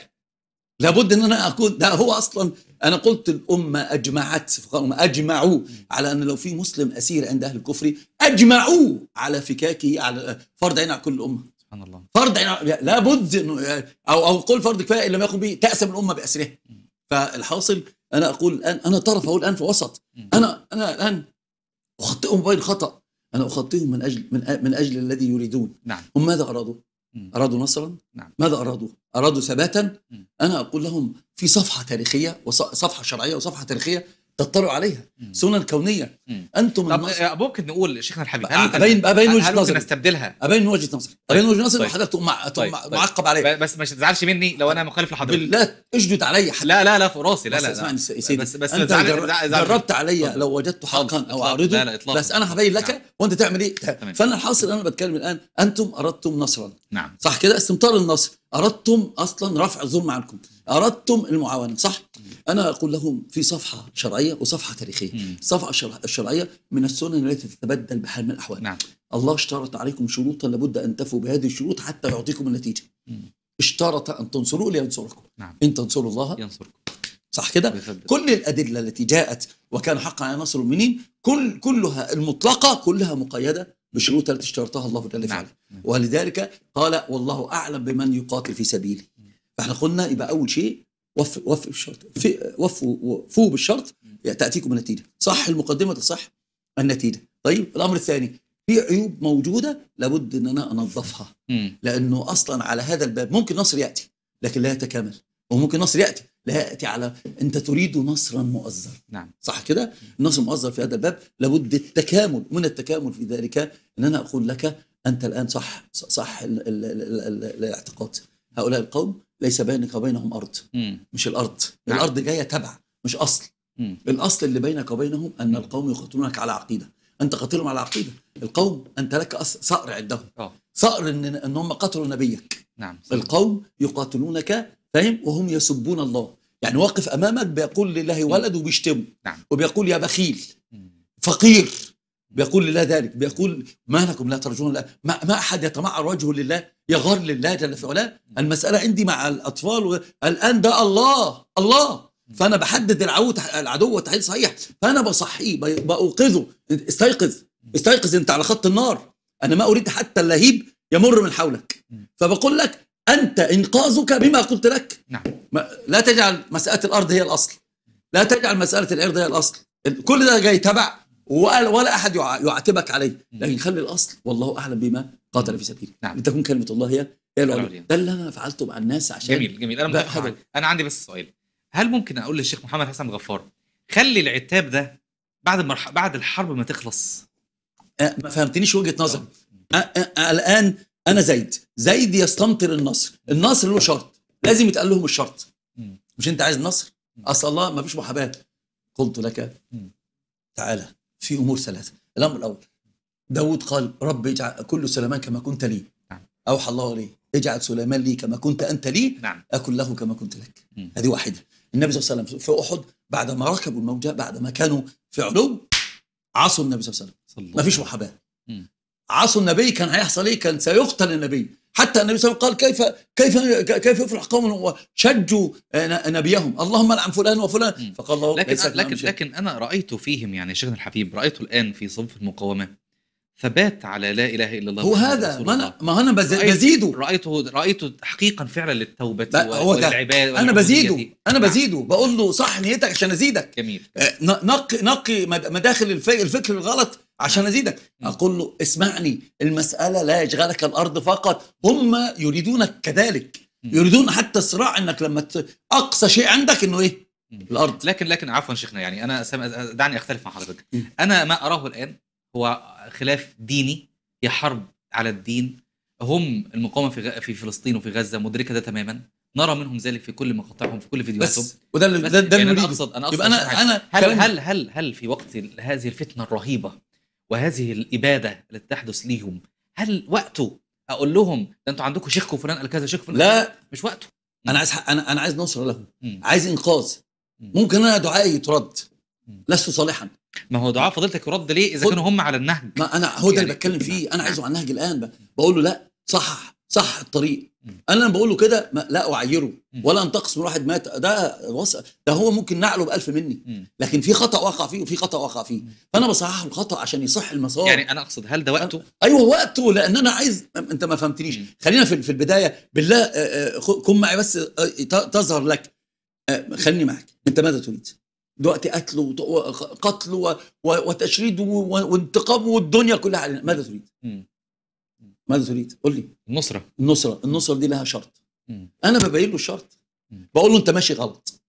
S1: لابد ان انا اكون ده هو اصلا انا قلت الامه اجمعت اجمعوا على ان لو في مسلم اسير عند اهل الكفر اجمعوا على فكاكه على فرض عين على كل الامه سبحان الله فرض عين لابد انه او او قل فرض كفايه ان لم يقم به تاسم الامه باسرها فالحاصل انا اقول الان انا طرف اقول الان في وسط انا انا الان اخطئهم بغير خطا انا اخطئهم من اجل من, من اجل الذي يريدون نعم. هم ماذا ارادوا؟ أرادوا نصرا؟ نعم. ماذا أرادوا؟ أرادوا ثباتا؟ أنا أقول لهم في صفحة تاريخية وصفحة شرعية وصفحة تاريخية تضطروا عليها سنن كونيه انتم طب المصر. ممكن نقول شيخنا الحبيب هل ابين ابين وجهه نظري ممكن طيب، ابين وجهه نظري ابين طيب. وجهه نظري وحضرتك
S2: تقوم طيب، معقب عليا بس ما تزعلش مني لو انا مخالف لحضرتك لا اجدد عليا
S1: لا لا لا في راسي لا لا اسمعني يا سيدي بس بس انت جربت عليا لو وجدت حقا او اعرضه لا لا بس انا هبين لك نعم. وانت تعمل ايه فانا الحاصل انا بتكلم الان انتم اردتم نصرا نعم صح كده استمطار النصر اردتم اصلا رفع الظلم عنكم اردتم المعاونه صح انا اقول لهم في صفحه شرعيه وصفحه تاريخيه الصفحه الشرعيه من السنن التي تتبدل بحال من الاحوال نعم. الله اشترط عليكم شروطا لابد ان تفوا بهذه الشروط حتى يعطيكم النتيجه اشترط ان تنصروه لينصركم نعم. ان تنصروا الله ينصركم صح كده كل الادله التي جاءت وكان حقا على نصر المؤمنين كل كلها المطلقه كلها مقيده بشروط التي اشترطها الله جل نعم. وعلا نعم. ولذلك قال والله اعلم بمن يقاتل في سبيله فاحنا قلنا يبقى اول شيء وف وف بالشرط وفوا بالشرط تاتيكم النتيجه صح المقدمه تصح النتيجه طيب الامر الثاني في عيوب موجوده لابد ان انا انظفها لانه اصلا على هذا الباب ممكن نصر ياتي لكن لا يتكامل وممكن نصر ياتي لا ياتي على انت تريد نصرا مؤزر نعم صح كده النصر المؤزر في هذا الباب لابد التكامل من التكامل في ذلك ان انا اقول لك انت الان صح صح الاعتقاد هؤلاء القوم ليس بينك وبينهم أرض مم. مش الأرض نعم. الأرض جاية تبع مش أصل مم. الأصل اللي بينك وبينهم أن القوم يقاتلونك على عقيدة أنت قاتلهم على عقيدة القوم أنت لك صقر عندهم آه. صقر إن, إن هم قتلوا نبيك نعم. صحيح. القوم يقاتلونك فاهم وهم يسبون الله يعني واقف أمامك بيقول لله ولد وبيشتمه نعم. وبيقول يا بخيل فقير بيقول لله ذلك بيقول ما لكم لا ترجون لا ما, ما أحد يتمعر وجهه لله يغار لله جل في علاه المسألة عندي مع الأطفال الآن ده الله الله فأنا بحدد العدو العدو والتحليل صحيح فأنا بصحيه بأوقظه استيقظ استيقظ أنت على خط النار أنا ما أريد حتى اللهيب يمر من حولك فبقول لك أنت إنقاذك بما قلت لك نعم. لا تجعل مسألة الأرض هي الأصل لا تجعل مسألة العرض هي الأصل كل ده جاي تبع ولا احد يعاتبك عليه لكن خلي الاصل والله اعلم بما قاتل في سبيله نعم. لتكون كلمه الله هي هي العليا ده اللي انا فعلته مع الناس عشان جميل جميل انا
S2: انا عندي بس سؤال هل ممكن اقول للشيخ محمد حسن غفار خلي العتاب ده بعد المرح... بعد الحرب ما
S1: تخلص أه ما فهمتنيش وجهه نظر الان أه أه, أه، انا زيد زيد يستمطر النصر النصر له شرط لازم يتقال لهم الشرط مش انت عايز النصر اصل الله ما فيش محاباه قلت لك تعالى في امور ثلاثه الامر الاول داود قال رب اجعل كل سليمان كما كنت لي نعم. اوحى الله اليه اجعل سليمان لي كما كنت انت لي نعم. اكن له كما كنت لك مم. هذه واحده النبي صلى الله عليه وسلم في احد بعد ما ركبوا الموجه بعد ما كانوا في علو عصوا النبي صلى الله عليه وسلم ما فيش محاباه عصوا النبي كان هيحصل ايه كان سيقتل النبي حتى النبي صلى الله عليه وسلم قال كيف كيف كيف يفلح قوم شجوا نبيهم اللهم لعن فلان وفلان فقال الله لكن لكن
S2: لكن انا رايت فيهم يعني شيخنا الحبيب رايت الان في صف المقاومه ثبات على لا اله الا الله هو هذا ما انا ما انا بزيده رايته رايته تحقيقا فعلا
S1: للتوبه والعباده انا بزيده انا نعم. بزيده بقول له صح نيتك عشان ازيدك جميل آه، نقي نقي مداخل الفكر الغلط عشان ازيدك اقول له اسمعني المساله لا يشغلك الارض فقط هم يريدونك كذلك يريدون حتى الصراع انك لما اقصى شيء عندك انه ايه
S2: الارض لكن لكن عفوا شيخنا يعني انا دعني اختلف مع حضرتك انا ما اراه الان هو خلاف ديني هي حرب على الدين هم المقاومه في غ... في فلسطين وفي غزه مدركه ده تماما نرى منهم ذلك في كل مقاطعهم في كل فيديوهاتهم بس وده اللي ده, ده يعني انا اقصد انا اقصد يبقى انا انا هل, هل هل هل في وقت هذه الفتنه الرهيبه وهذه الاباده التي تحدث ليهم هل وقته اقول لهم ده
S1: انتوا عندكم شيخكم فلان قال كذا شيخ فلان لا مش وقته انا عايز انا انا عايز نصر لهم عايز انقاذ ممكن انا دعائي يترد لست صالحا ما هو دعاء فضيلتك يرد ليه اذا كانوا هم على النهج ما انا هو ده اللي يعني بتكلم فيه انا نعم. عايزه على النهج الان بقول له لا صحح صح الطريق انا لما بقول له كده لا اعيره ولا انتقص من واحد مات ده ده هو ممكن نعله بألف مني لكن في خطا وقع فيه وفي خطا وقع فيه فانا بصحح الخطا عشان يصح المسار يعني انا اقصد هل ده وقته ايوه وقته لان انا عايز انت ما فهمتنيش خلينا في البدايه بالله آه، آه، كن معي بس آه، تظهر لك خليني معك انت ماذا تريد دلوقتي قتل وقتل وتشريد وانتقام والدنيا كلها علينا ماذا تريد ماذا تريد؟ قول لي النصره النصره النصره دي لها شرط مم. انا ببين له الشرط بقول له انت ماشي غلط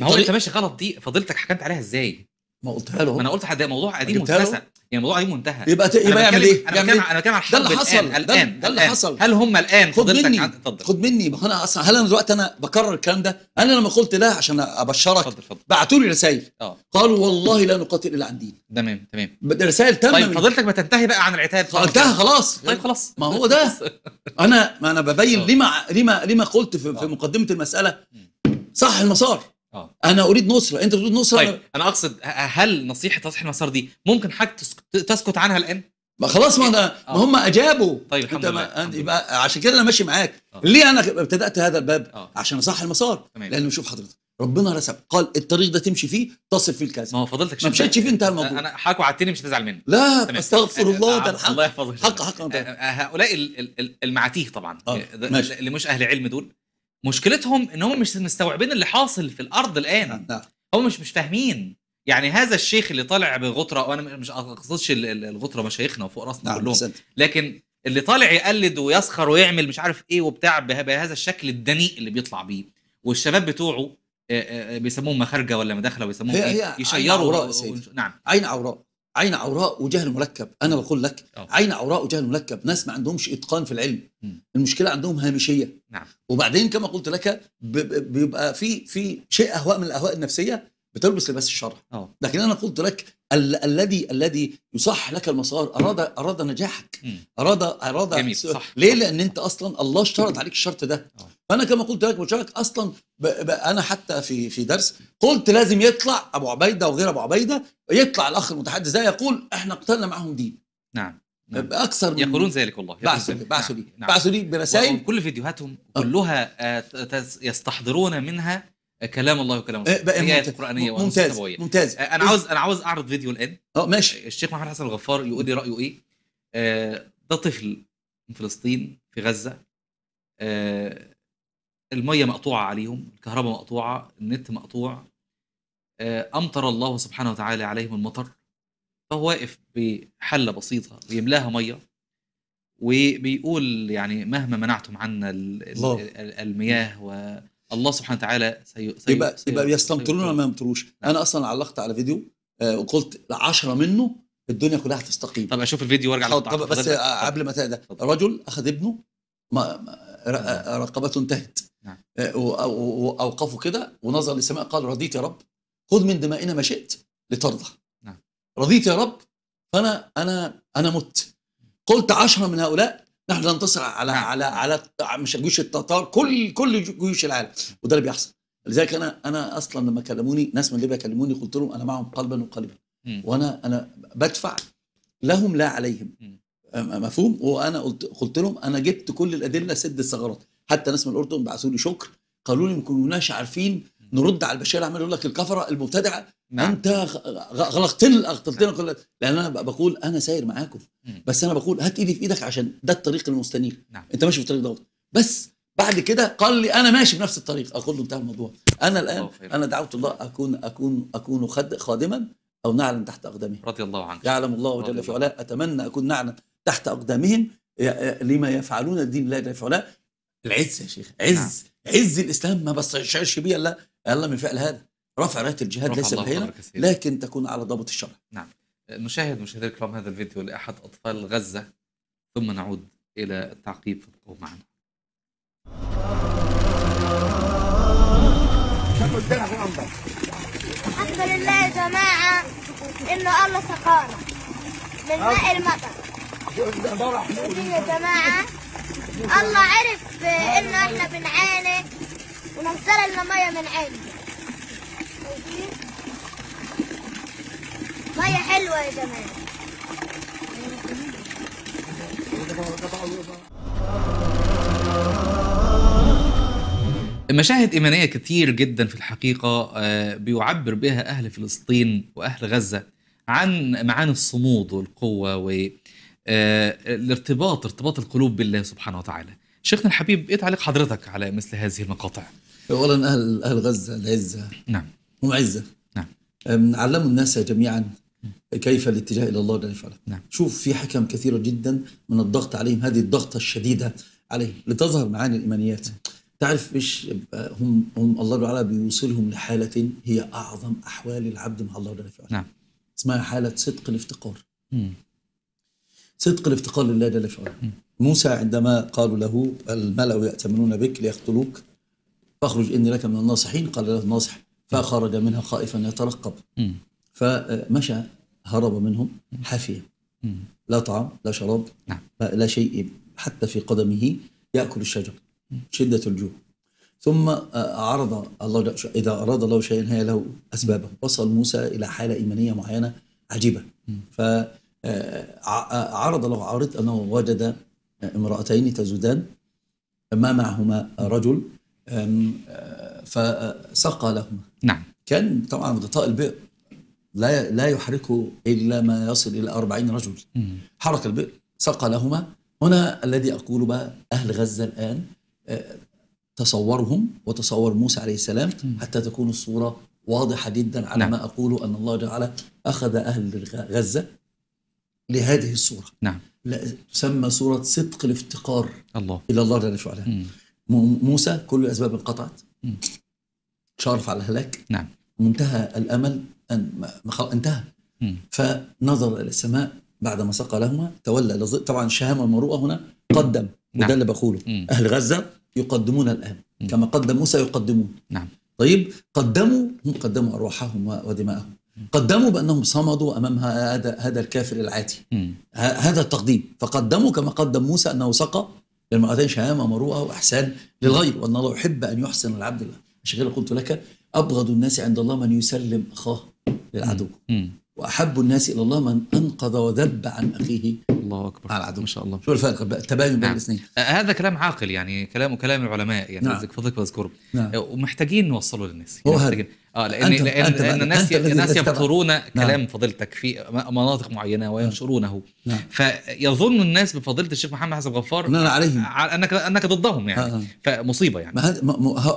S1: ما هو انت
S2: ماشي غلط دي فضيلتك حكمت عليها ازاي؟ ما قلتها له ما انا قلت ده موضوع قديم منتهى
S1: يعني موضوع قديم منتهى يبقى ت... يبقى يعمل ايه؟ انا بتكلم إيه؟ انا بتكلم على ده اللي حصل الآن. ده, اللي حصل هل هم الان خد مني اتفضل خد مني ما انا اصلا هل انا دلوقتي انا بكرر الكلام ده؟ انا لما قلت لا عشان ابشرك اتفضل اتفضل بعتوا لي رسائل اه قالوا والله لا نقاتل الا عن دين تمام تمام رسائل تامه طيب فضيلتك ما تنتهي بقى عن العتاب خلاص انتهى خلاص طيب خلاص ما هو ده انا ما انا ببين آه. ليه لما ليه ما قلت في آه. مقدمه المساله صح المسار آه. انا اريد نصره انت تريد نصره طيب أنا... انا اقصد هل نصيحه تصحيح المسار دي ممكن حضرتك تسكت عنها الان ما خلاص ما انا آه. ما هم اجابوا طيب الحمد لله يبقى عشان كده انا ماشي معاك آه. ليه انا ابتدات هذا الباب أوه. عشان اصحح المسار تمام. لانه شوف حضرتك ربنا رسم قال الطريق ده تمشي فيه تصل فيه الكذا ما هو فضلتك ما مشيتش فيه انتهى الموضوع انا
S2: حضرتك وعدتني مش هتزعل مني لا تمام. استغفر الله آه، ده الحق الله يحفظك حق حق هؤلاء المعاتيه طبعا اللي مش اهل علم دول مشكلتهم ان هم مش مستوعبين اللي حاصل في الارض الان آه، آه. هم مش مش فاهمين يعني هذا الشيخ اللي طالع بغطره وانا مش اقصدش الغطره مشايخنا وفوق راسنا نعم، كلهم لكن اللي طالع يقلد ويسخر ويعمل مش عارف ايه وبتاع بهذا الشكل الدنيء اللي بيطلع بيه والشباب بتوعه
S1: بيسموهم مخارجه ولا مداخله بيسموهم ايه يشيروا عين عوراء نعم عين عوراء عين عوراء وجهل مركب انا بقول لك أوه. عين عوراء وجهل مركب ناس ما عندهمش اتقان في العلم م. المشكله عندهم هامشيه نعم. وبعدين كما قلت لك بيبقى في في شيء اهواء من الاهواء النفسيه بتلبس لباس الشرع أوه. لكن انا قلت لك ال- الذي الذي يصح لك المسار اراد اراد نجاحك اراد اراد جميل. صح. ليه لان انت اصلا الله اشترط عليك الشرط ده أوه. فانا كما قلت لك مشارك اصلا انا حتى في في درس قلت لازم يطلع ابو عبيده وغير ابو عبيده يطلع الاخ المتحدث ده يقول احنا قتلنا معاهم دين نعم نعم. اكثر من يقولون ذلك والله بعثوا لي بعثوا لي نعم،, نعم. بعثوا لي برسائل
S2: كل فيديوهاتهم كلها آه، يستحضرون منها كلام الله وكلام إيه، الله ايات قرانيه ممتاز ممتاز آه، انا عاوز إيه. انا عاوز اعرض فيديو الان اه ماشي آه، الشيخ محمد حسن الغفار يقول لي رايه ايه ده طفل من فلسطين في غزه المية مقطوعة عليهم الكهرباء مقطوعة النت مقطوع آه، أمطر الله سبحانه وتعالى عليهم المطر فهو واقف بحلة بسيطة بيملاها مية وبيقول يعني مهما منعتم عنا المياه و الله سبحانه وتعالى سي... سي... يبقى سي... يبقى بيستمطرون ولا ما
S1: يمطروش نعم. انا اصلا علقت على فيديو آه، وقلت 10 منه الدنيا كلها هتستقيم
S2: طب اشوف الفيديو وارجع طب, طب بس قبل
S1: ما ده الرجل اخذ ابنه ما... ما آه، رقبته انتهت نعم. آه، واوقفوا كده ونظر للسماء قال رضيت يا رب خذ من دمائنا ما شئت لترضى نعم. رضيت يا رب فانا انا انا مت قلت عشرة من هؤلاء نحن ننتصر على نعم. على على مش جيوش التتار كل كل جيوش العالم وده اللي بيحصل لذلك انا انا اصلا لما كلموني ناس من ليبيا كلموني قلت لهم انا معهم قلبا وقالبا وانا انا بدفع لهم لا عليهم مفهوم وانا قلت قلت لهم انا جبت كل الادله سد الثغرات حتى ناس من الاردن بعثوا لي شكر قالوا لي ما كناش عارفين نرد على البشير عمال يقول لك الكفره المبتدعه نعم. انت غلقتنا نعم. كل لان انا بقول انا ساير معاكم بس انا بقول هات ايدي في ايدك عشان ده الطريق المستنير نعم. انت ماشي في الطريق دوت بس بعد كده قال لي انا ماشي بنفس الطريق اقول له انتهى الموضوع انا الان انا دعوت الله اكون اكون اكون خادما او نعلا تحت اقدمه رضي الله عنك يعلم الله جل في علاه اتمنى اكون نعلا تحت أقدامهم لما يفعلون الدين لا يدافعونه العز يا شيخ عز نعم. عز الإسلام ما بستشعرش بيه إلا الله من فعل هذا رفع راية الجهاد ليس بهينة لكن تكون على ضبط الشرع نعم نشاهد
S2: مشاهدينا الكرام هذا الفيديو لأحد أطفال غزة ثم نعود إلى التعقيب فابقوا معنا
S4: الحمد لله يا جماعة إنه الله سقانا
S3: من ماء المطر يا جماعة
S1: الله عرف انه احنا
S3: بنعاني ونزل لنا مية من عين
S4: مية حلوة يا جماعة
S2: مشاهد إيمانية كتير جدا في الحقيقة آه، بيعبر بها أهل فلسطين وأهل غزة عن معاني الصمود والقوة آه، الارتباط ارتباط القلوب بالله سبحانه وتعالى شيخنا الحبيب ايه تعليق حضرتك على مثل هذه المقاطع
S1: اولا اهل اهل غزه العزه نعم هم عزه نعم علموا الناس جميعا كيف الاتجاه الى الله جل نعم. شوف في حكم كثيره جدا من الضغط عليهم هذه الضغطه الشديده عليهم لتظهر معاني الايمانيات تعرف مش آه، هم هم الله تعالى بيوصلهم لحاله هي اعظم احوال العبد مع الله جل نعم. اسمها حاله صدق الافتقار مم. صدق الافتقار لله جل في علاه موسى عندما قالوا له الملأ يأتمنون بك ليقتلوك فاخرج إني لك من الناصحين قال له الناصح فخرج منها خائفا يترقب فمشى هرب منهم حافيا لا طعام لا شراب نعم. لا شيء حتى في قدمه يأكل الشجر شدة الجوع ثم آه، عرض الله إذا أراد الله شيئا هي له أسبابه وصل موسى إلى حالة إيمانية معينة عجيبة ف آه، عرض له عارض أنه وجد امرأتين تزودان ما معهما رجل آه، فسقى لهما نعم كان طبعا غطاء البئر لا لا يحركه إلا ما يصل إلى 40 رجل حرك البئر سقى لهما هنا الذي أقول بقى أهل غزة الآن آه، تصورهم وتصور موسى عليه السلام حتى تكون الصورة واضحة جدا على نعم. ما أقوله أن الله جعل أخذ أهل غزة لهذه الصورة نعم تسمى صورة صدق الافتقار الله إلى الله جل وعلا موسى كل الأسباب انقطعت شارف على الهلاك نعم منتهى الأمل أن انتهى مم. فنظر إلى السماء بعد ما سقى لهما تولى لز... طبعا الشهامة والمروءة هنا قدم نعم. وده اللي بقوله مم. أهل غزة يقدمون الآن مم. كما قدم موسى يقدمون نعم طيب قدموا هم قدموا أرواحهم ودماءهم قدموا بانهم صمدوا امام هذا هذا الكافر العاتي هذا التقديم فقدموا كما قدم موسى انه سقى للمرأتين شهامة مروءة وإحسان للغير وأن الله يحب أن يحسن العبد عشان كده قلت لك أبغض الناس عند الله من يسلم أخاه للعدو وأحب الناس إلى الله من أنقذ وذب عن أخيه الله أكبر على العدو ما شاء الله شو الفرق التباين بين نعم. الاثنين
S2: آه هذا كلام عاقل يعني كلام كلام العلماء يعني نعم. فضلك واذكره نعم. ومحتاجين نوصله للناس هو محتاجين. هذا اه لان أنت لان, أنت لأن الناس الناس يبترون نعم. كلام فضيلتك في مناطق معينه نعم. وينشرونه نعم. فيظن الناس بفضيله الشيخ محمد حسن غفار نعم عليهم انك انك
S1: ضدهم يعني آه. فمصيبه يعني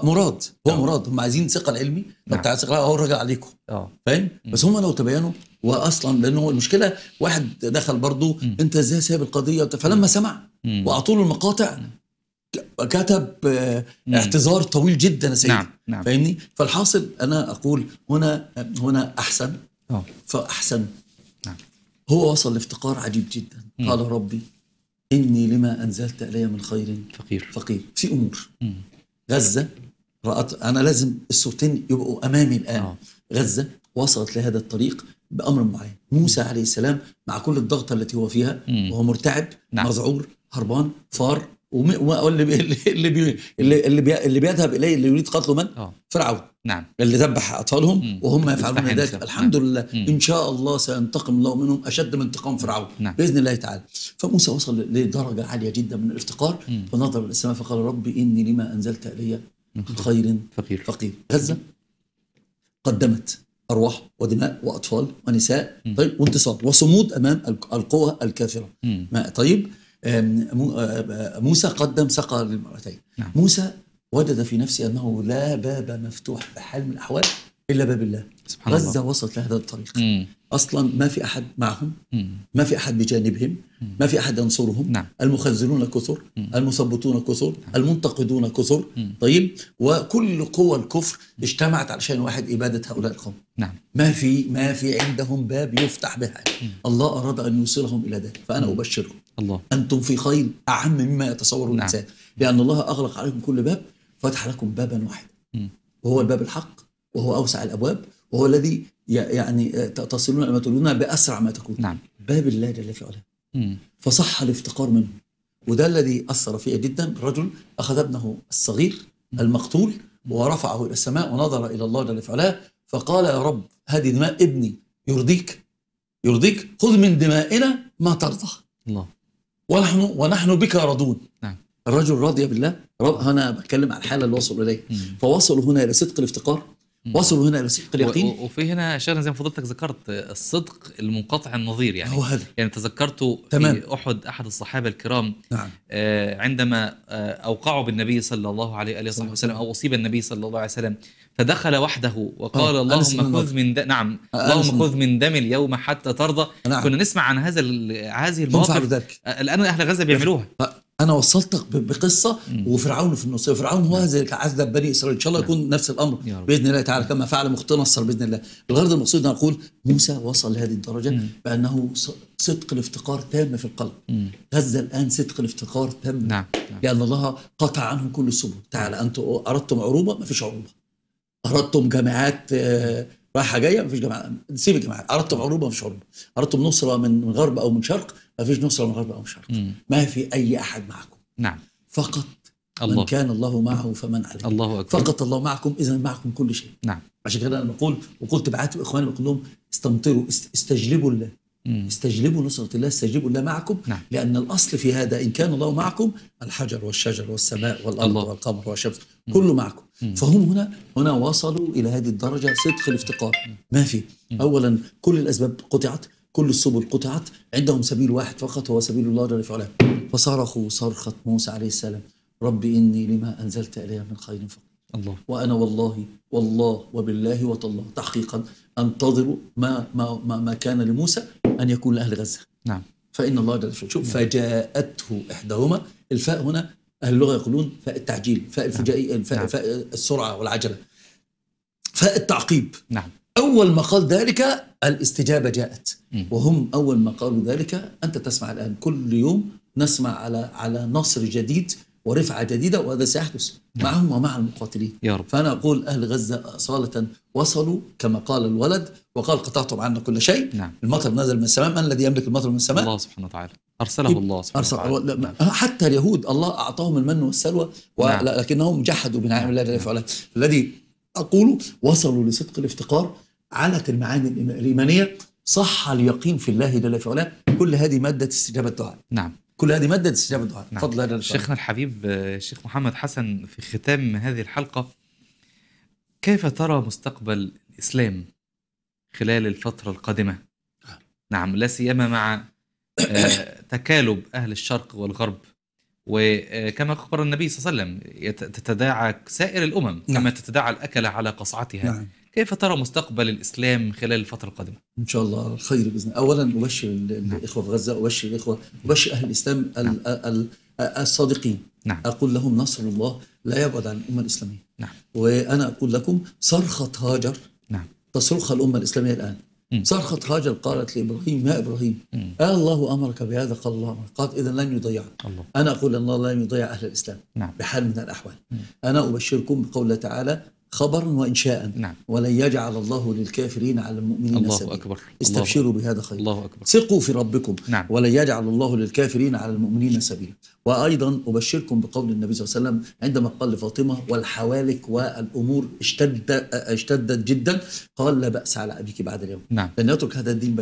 S1: مراد هو نعم. مراد هم عايزين ثقه العلمي طب نعم. تعالى ثقه هو راجع عليكم اه فاهم بس هم لو تبينوا واصلا لانه المشكله واحد دخل برضه انت ازاي سايب القضيه فلما سمع واعطوا له المقاطع كتب آه، اعتذار طويل جدا يا سيدي نعم. نعم. فاهمني فالحاصل انا اقول هنا هنا احسن أوه. فاحسن نعم. هو وصل لافتقار عجيب جدا مم. قال ربي اني لما انزلت الي من خير فقير فقير في امور مم. غزه رأت انا لازم الصورتين يبقوا امامي الان أوه. غزه وصلت لهذا الطريق بامر معين موسى مم. عليه السلام مع كل الضغط التي هو فيها مم. وهو مرتعب نعم. مذعور هربان فار واللي بي اللي بي اللي بي اللي بيذهب اليه اللي يريد قتله من؟ أوه. فرعون نعم اللي ذبح اطفالهم وهم يفعلون ذلك الحمد نعم. لله مم. ان شاء الله سينتقم الله منهم اشد من انتقام نعم. فرعون نعم. باذن الله تعالى فموسى وصل لدرجه عاليه جدا من الافتقار مم. فنظر الى السماء فقال ربي اني لما انزلت الي من خير فقير فقير غزه قدمت ارواح ودماء واطفال ونساء طيب وانتصار وصمود امام القوى الكافره ما طيب موسى قدم سقى للمرأتين نعم. موسى وجد في نفسه أنه لا باب مفتوح بحال من الأحوال إلا باب الله سبحان غزة الله. وصلت لهذا الطريق مم. أصلا ما في أحد معهم مم. ما في أحد بجانبهم مم. ما في أحد ينصرهم نعم. المخزنون كثر مم. المثبطون كثر نعم. المنتقدون كثر مم. طيب وكل قوى الكفر اجتمعت علشان واحد إبادة هؤلاء القوم نعم. ما في ما في عندهم باب يفتح بها الله أراد أن يوصلهم إلى ذلك فأنا مم. أبشركم الله انتم في خير اعم مما يتصور نعم. الانسان نعم. لان الله اغلق عليكم كل باب فتح لكم بابا واحدا وهو الباب الحق وهو اوسع الابواب وهو الذي يعني تصلون لما تريدون باسرع ما تكون نعم. باب الله جل في
S4: علاه
S1: فصح الافتقار منه وده الذي اثر فيا جدا رجل اخذ ابنه الصغير المقتول ورفعه الى السماء ونظر الى الله جل في علاه فقال يا رب هذه دماء ابني يرضيك يرضيك خذ من دمائنا ما ترضى الله ونحن ونحن بك راضون نعم الرجل راضي بالله رض... انا بتكلم عن الحاله اللي وصلوا اليها فوصلوا هنا الى صدق الافتقار وصلوا هنا الى صدق اليقين
S2: وفي هنا شيخنا زي ما فضلتك ذكرت الصدق المنقطع النظير يعني هو هذا يعني تذكرته تمام. في احد احد الصحابه الكرام نعم. آه، عندما آه، اوقعوا بالنبي صلى الله عليه وصحبه وسلم او اصيب النبي صلى الله عليه وسلم فدخل وحده وقال أه اللهم خذ من د... نعم آه، اللهم خذ من دم اليوم حتى ترضى نعم. كنا نسمع عن
S1: هذا هذه المواقف آه، الان اهل غزه بيعملوها آه، انا وصلتك بقصه وفرعون في النص فرعون هو نعم. ذلك عذب بني اسرائيل ان شاء الله نعم. يكون نفس الامر باذن الله تعالى كما فعل مخت نصر باذن الله الغرض المقصود ان اقول موسى وصل لهذه الدرجه مم. بانه صدق الافتقار تام في القلب غزه الان صدق الافتقار تام نعم. نعم. لان الله قطع عنهم كل السبل تعالى انتم اردتم عروبه ما فيش عروبه اردتم جامعات آه، رايحه جايه مفيش جامعات نسيب الجامعات اردتم عروبه مفيش عروبه اردتم نصره من غرب او من شرق مفيش نصره من غرب او من شرق ما في اي احد معكم نعم فقط الله. من كان الله معه فمن عليه الله أكبر. فقط الله معكم اذا معكم كل شيء نعم عشان كده انا بقول وقلت بعاتب اخواني بقول لهم استمطروا استجلبوا الله مم. استجلبوا نصرة الله استجلبوا الله معكم نعم. لأن الأصل في هذا إن كان الله معكم الحجر والشجر والسماء والأرض الله. والقمر والشمس كله معكم فهم هنا هنا وصلوا الى هذه الدرجه صدق الافتقار ما في اولا كل الاسباب قطعت كل السبل قطعت عندهم سبيل واحد فقط هو سبيل الله جل وعلا فصرخوا صرخه موسى عليه السلام رب اني لما انزلت الي من خير فقير الله وانا والله والله وبالله وتالله تحقيقا انتظر ما ما ما, ما كان لموسى ان يكون لاهل غزه نعم فان الله جل شوف نعم. فجاءته احداهما الفاء هنا أهل اللغة يقولون فاء التعجيل فاء نعم. الفجائي فاء نعم. فاء السرعة والعجلة فاء التعقيب نعم أول ما قال ذلك الاستجابة جاءت م. وهم أول ما قالوا ذلك أنت تسمع الآن كل يوم نسمع على على نصر جديد ورفعة جديدة وهذا سيحدث نعم. معهم ومع المقاتلين يا رب. فأنا أقول أهل غزة أصالة وصلوا كما قال الولد وقال قطعتم عنا كل شيء نعم. المطر نزل من السماء من الذي يملك المطر من السماء الله
S2: سبحانه وتعالى أرسله الله سبحانه
S1: أرسل وتعالى نعم. حتى اليهود الله أعطاهم المن والسلوى نعم. ولكنهم جحدوا بنعم الله جل وعلا الذي أقوله وصلوا لصدق الافتقار علت المعاني الإيمانية صح اليقين في الله جل وعلا كل هذه مادة استجابة الدعاء نعم كل هذه مادة استجابة الدعاء نعم. فضل الله شيخنا
S2: الحبيب الشيخ محمد حسن في ختام هذه الحلقة كيف ترى مستقبل الإسلام خلال الفترة القادمة؟ آه. نعم لا سيما مع آه، تكالب أهل الشرق والغرب وكما أخبر النبي صلى الله عليه وسلم تتداعى سائر الأمم نعم. كما تتداعى الأكلة على قصعتها نعم. كيف ترى مستقبل الإسلام خلال الفترة القادمة؟
S1: إن شاء الله الخير بإذن الله أولا أبشر نعم. الإخوة في غزة أبشر الإخوة أبشر أهل الإسلام نعم. الصادقين نعم. أقول لهم نصر الله لا يبعد عن الأمة الإسلامية نعم. وأنا أقول لكم صرخة هاجر نعم. تصرخها الأمة الإسلامية الآن صرخت هاجر قالت لابراهيم يا ابراهيم آه الله امرك بهذا قال الله قالت اذا لن يضيعك الله. انا اقول ان الله لن يضيع اهل الاسلام نعم. بحال من الاحوال مم. انا ابشركم بقول تعالى خبرا وانشاء نعم. ولن يجعل الله للكافرين على المؤمنين الله سبيل. أكبر. استبشروا الله بهذا خير الله أكبر. ثقوا في ربكم نعم. ولن يجعل الله للكافرين على المؤمنين سبيلا وأيضا أبشركم بقول النبي صلى الله عليه وسلم عندما قال لفاطمة والحوالك والأمور اشتد اشتدت جدا قال لا بأس على أبيك بعد اليوم نعم. لن يترك هذا الدين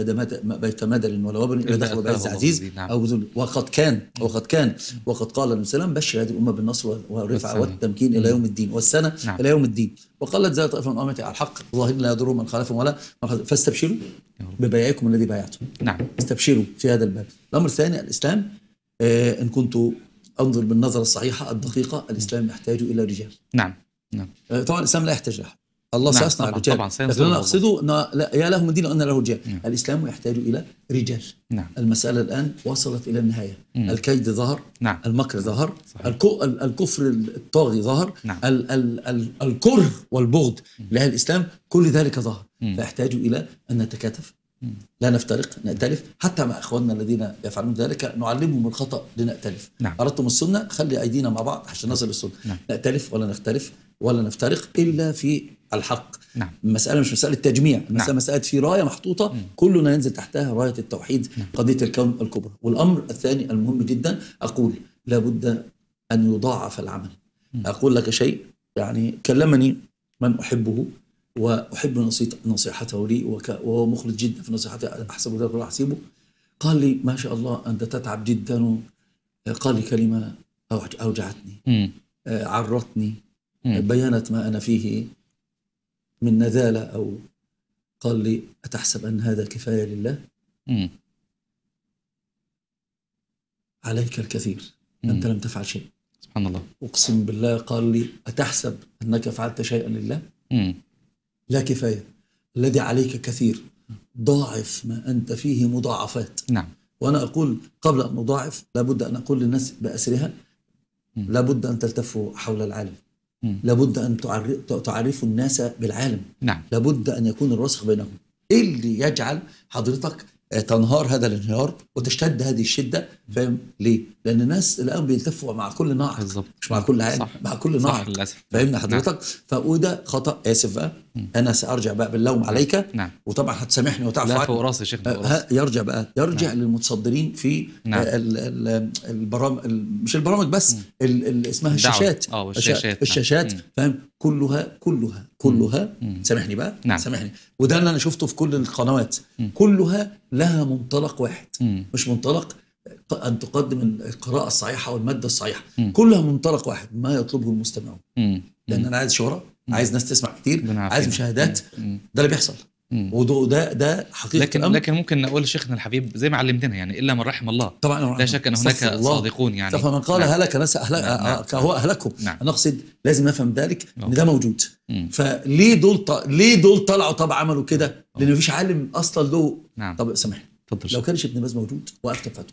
S1: بيت مدل ولا وبن إلا دخل بيت عزيز نعم. أو ذل وقد كان وقد كان وقد قال النبي صلى الله عليه وسلم بشر هذه الأمة بالنصر والرفعة والتمكين إلى يوم الدين والسنة نعم. إلى يوم الدين وقالت ذات طائفة من أمتي على الحق الله لا يضرهم من خالفهم ولا فاستبشروا ببيعكم الذي بايعتم نعم استبشروا في هذا الباب الأمر الثاني الإسلام آه، إن كنت أنظر بالنظرة الصحيحة الدقيقة الإسلام يحتاج إلى رجال
S3: نعم نعم
S1: آه، طبعا الإسلام لا يحتاج أحد الله نعم. سيصنع الرجال رجال طبعا لكن انا اقصده ان لا يا له من دين وانا له رجال نعم. الاسلام يحتاج الى رجال نعم. المساله الان وصلت الى النهايه مم. الكيد ظهر نعم. المكر ظهر الكو... الكفر الطاغي ظهر نعم. ال... ال... ال... الكره والبغض لاهل الاسلام كل ذلك ظهر فيحتاج الى ان نتكاتف لا نفترق نأتلف حتى مع إخواننا الذين يفعلون ذلك نعلمهم الخطأ لنأتلف نعم. أردتم السنة خلي أيدينا مع بعض عشان نصل للسنة نعم. نأتلف ولا نختلف ولا نفترق إلا في الحق نعم. المسألة مش مسألة تجميع المسألة نعم. مسألة في راية محطوطة م. كلنا ينزل تحتها راية التوحيد نعم. قضية الكون الكبرى والأمر الثاني المهم جدا أقول لابد أن يضاعف العمل م. أقول لك شيء يعني كلمني من أحبه وأحب نصيحته لي وهو مخلص جدا في نصيحتي أحسب ذلك ولا أحسبه قال لي ما شاء الله أنت تتعب جدا قال لي كلمة أوجعتني آه، عرتني آه، بيانت ما أنا فيه من نذالة أو قال لي أتحسب أن هذا كفاية لله عليك الكثير أنت لم تفعل شيء سبحان الله أقسم بالله قال لي أتحسب أنك فعلت شيئا لله لا كفاية الذي عليك كثير ضاعف ما أنت فيه مضاعفات نعم وأنا أقول قبل أن أضاعف لابد أن أقول للناس بأسرها لابد أن تلتفوا حول العالم لابد أن تعرفوا الناس بالعالم نعم. لابد أن يكون الرسخ بينهم إيه اللي يجعل حضرتك آه، تنهار هذا الانهيار وتشتد هذه الشدة فاهم ليه؟ لأن الناس الآن بيلتفوا مع كل ناعم بالظبط مش مع كل عالم مع كل نعق
S2: فاهمني نعم. حضرتك
S1: نعم. فوده خطأ آسف بقى آه. انا سارجع بقى باللوم نعم. عليك نعم. وطبعا هتسامحني وتعفو لا فوق راسي يا شيخ آه، آه، يرجع بقى يرجع نعم. للمتصدرين في نعم. آه، البرامج مش البرامج بس الـ اسمها الشاشات اه الشاشات الشاشات نعم. فاهم كلها كلها كلها سامحني بقى نعم. سامحني وده اللي انا شفته في كل القنوات مم. كلها لها منطلق واحد مم. مش منطلق أن تقدم القراءة الصحيحة والمادة الصحيحة مم. كلها منطلق واحد ما يطلبه المستمعون لأن أنا عايز شهرة عايز ناس تسمع كتير عايز مشاهدات ده اللي بيحصل وده ده ده حقيقه لكن الأمر.
S2: لكن ممكن نقول شيخنا الحبيب زي ما علمتنا يعني الا من رحم الله طبعا لا شك ان هناك صادقون يعني فمن قال نعم. هلك
S1: ناس أهلك نعم. نعم. آه، هو اهلكهم نعم. انا اقصد لازم نفهم ذلك نعم. ان ده موجود مم. فليه دول ط... ليه دول طلعوا طب عملوا كده نعم. لان مفيش عالم اصلا له نعم. طب سامحني لو كانش ابن باز موجود وقفت فتوى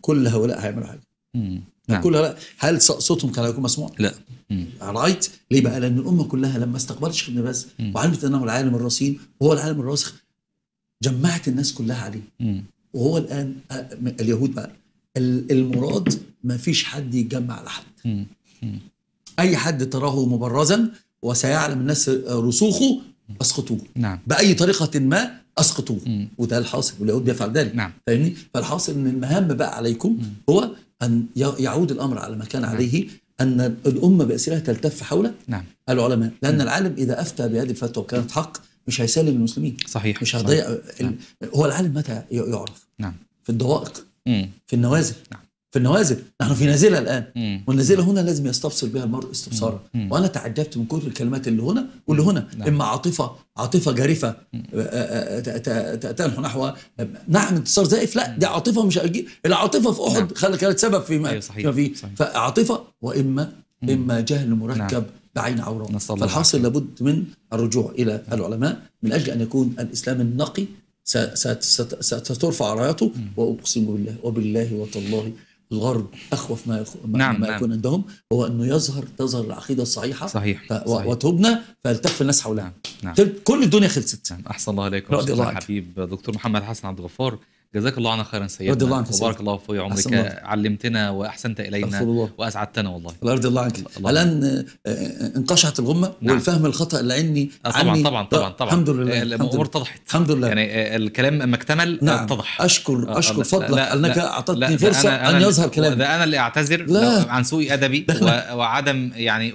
S1: كل هؤلاء هيعملوا حاجه
S4: مم. نعم. كلها
S1: هل صوتهم كان يكون مسموع؟ لا رايت ليه بقى؟ لان الامه كلها لما استقبلت الشيخ ابن باز وعلمت انه العالم الرصين وهو العالم الراسخ جمعت الناس كلها عليه مم. وهو الان آه، اليهود بقى المراد ما فيش حد يتجمع على حد اي حد تراه مبرزا وسيعلم الناس رسوخه اسقطوه نعم. باي طريقه ما اسقطوه وده الحاصل واليهود بيفعل ذلك نعم. فاهمني فالحاصل ان المهم بقى عليكم مم. هو أن يعود الأمر على ما كان نعم. عليه أن الأمة بأسرها تلتف حول نعم. العلماء لأن نعم. العالم إذا أفتى بهذه الفتوى وكانت حق مش هيسلم المسلمين صحيح مش هيضيع نعم. هو العالم متى يعرف نعم في الدوائق في النوازل نعم. في النوازل نحن في نازله الان مم. والنازله هنا لازم يستبصر بها المرء استبصارا وانا تعجبت من كل الكلمات اللي هنا واللي هنا نعم. اما عاطفه عاطفه جارفه آه، آه، آه، تنحو نحو نعم انتصار زائف لا دي عاطفه مش أجيب. العاطفه في احد نعم. كانت سبب في ما أيوة صحيح. في فعاطفه واما مم. اما جهل مركب نعم. بعين عوره فالحاصل لابد من الرجوع الى نعم. العلماء من اجل ان يكون الاسلام النقي سترفع رايته واقسم بالله وبالله وتالله الغرب اخوف ما, يخ... نعم ما نعم. يكون عندهم هو انه يظهر تظهر العقيده الصحيحه صحيح, ف... صحيح. وتبنى فيلتف الناس حولها نعم. نعم. طيب، كل الدنيا خلصت نعم. احسن الله
S2: عليكم الله حبيب دكتور محمد حسن عبد الغفار جزاك الله عنا خيرا سيدنا رضي الله عنك وبارك الله في عمرك علمتنا واحسنت الينا واسعدتنا والله الله يرضي الله
S1: عنك الان آه، آه، انقشعت الغمه نعم. والفهم الخطا العلمي طبعا طبعا طبعا طبعا آه، الحمد لله الامور اتضحت الحمد لله يعني الكلام اما اكتمل نعم. اتضح اشكر اشكر فضلك انك اعطتني فرصه ان يظهر كلامي ده
S2: انا اللي اعتذر عن سوء ادبي وعدم يعني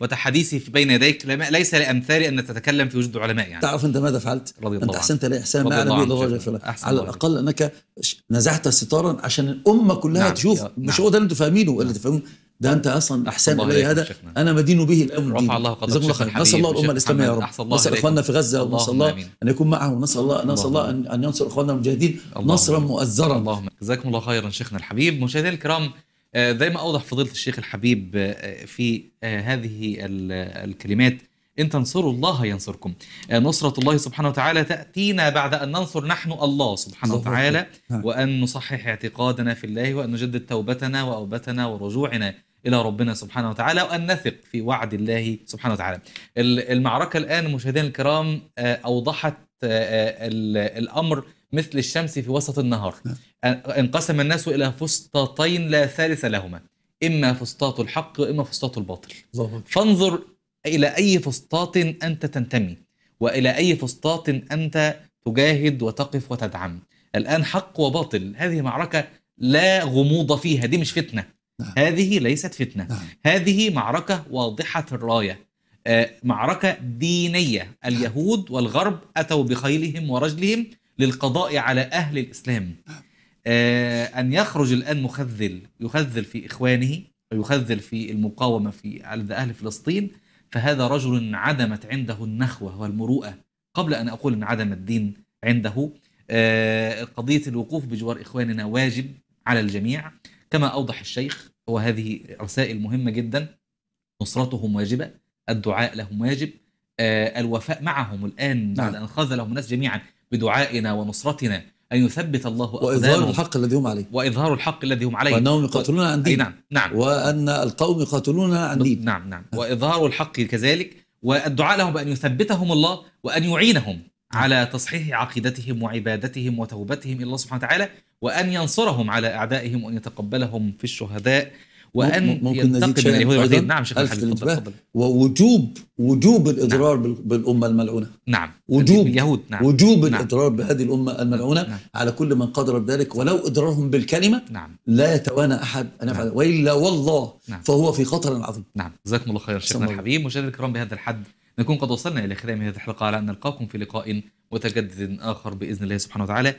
S2: وتحديثي بين يديك ليس لامثالي ان تتكلم في وجود علماء
S1: يعني تعرف انت ماذا فعلت؟ رضي الله انت احسنت الي احسان ما اعلم به على الاقل لانك نزعت ستارا عشان الامه كلها نعم تشوف نعم مش هو ده اللي انتم فاهمينه ولا نعم. تفهمون ده انت اصلا احسان الي هذا انا مدين به الامن رفع الله قدرك الله خير نسال الله الامه الاسلاميه يا رب نسال اخواننا في غزه ونسال الله ان يكون معهم نسال الله نسال الله ان ينصر اخواننا المجاهدين نصرا مؤزرا اللهم
S2: جزاكم الله خيرا شيخنا الحبيب مشاهدينا الكرام آه، زي ما اوضح فضيله الشيخ الحبيب آه، في آه، هذه الكلمات إن تنصروا الله ينصركم آه، نصرة الله سبحانه وتعالى تأتينا بعد أن ننصر نحن الله سبحانه وتعالى وأن نصحح اعتقادنا في الله وأن نجدد توبتنا وأوبتنا ورجوعنا إلى ربنا سبحانه وتعالى وأن نثق في وعد الله سبحانه وتعالى المعركة الآن مشاهدينا الكرام آه، أوضحت آه، الأمر مثل الشمس في وسط النهار انقسم الناس إلى فسطاطين لا ثالث لهما إما فسطاط الحق وإما فسطاط الباطل فانظر إلى أي فسطاط أنت تنتمي وإلى أي فسطاط أنت تجاهد وتقف وتدعم الآن حق وباطل هذه معركة لا غموض فيها دي مش فتنة نعم. هذه ليست فتنة نعم. هذه معركة واضحة الراية آه، معركة دينية اليهود والغرب أتوا بخيلهم ورجلهم للقضاء على أهل الإسلام نعم. آه، أن يخرج الآن مخذل يخذل في إخوانه ويخذل في المقاومة في عند أهل فلسطين فهذا رجل عدمت عنده النخوة والمروءة قبل أن أقول أن عدم الدين عنده آه، قضية الوقوف بجوار إخواننا واجب على الجميع كما أوضح الشيخ وهذه رسائل مهمة جدا نصرتهم واجبة الدعاء لهم واجب آه، الوفاء معهم الآن نعم. بعد نعم. أن خذلهم الناس جميعا بدعائنا ونصرتنا أن يثبت الله أقدامهم وإظهار الحق الذي هم عليه وإظهار الحق الذي هم عليه وأنهم يقاتلون عن دين نعم
S1: نعم وأن القوم يقاتلون
S2: عن دين نعم نعم وإظهار الحق كذلك والدعاء لهم بأن يثبتهم الله وأن يعينهم على تصحيح عقيدتهم وعبادتهم وتوبتهم الى الله سبحانه وتعالى وان ينصرهم على اعدائهم وان يتقبلهم في الشهداء وان ممكن نزيد شيئا يعني نعم شيخ الحبيب تفضل
S1: ووجوب وجوب نعم. الاضرار نعم. بالامه الملعونه نعم وجوب اليهود نعم وجوب نعم. الاضرار بهذه الامه الملعونه نعم. على كل من قدر بذلك ولو اضرارهم بالكلمه نعم. لا يتوانى احد ان يفعل نعم. والا والله نعم. فهو في خطر عظيم نعم
S2: جزاكم الله خير شيخنا الحبيب مشاهدينا الكرام بهذا الحد نكون قد وصلنا الى ختام هذه الحلقه على ان نلقاكم في لقاء متجدد اخر باذن الله سبحانه وتعالى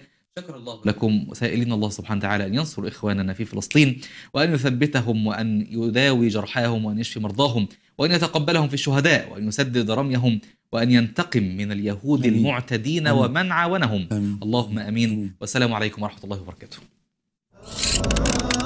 S2: الله لكم سائلين الله سبحانه وتعالى أن ينصر إخواننا في فلسطين وأن يثبتهم وأن يداوي جرحاهم وأن يشفي مرضاهم وأن يتقبلهم في الشهداء وأن يسدد رميهم وأن ينتقم من اليهود أمين. المعتدين أمين. ومن عاونهم أمين. اللهم أمين والسلام عليكم ورحمة الله وبركاته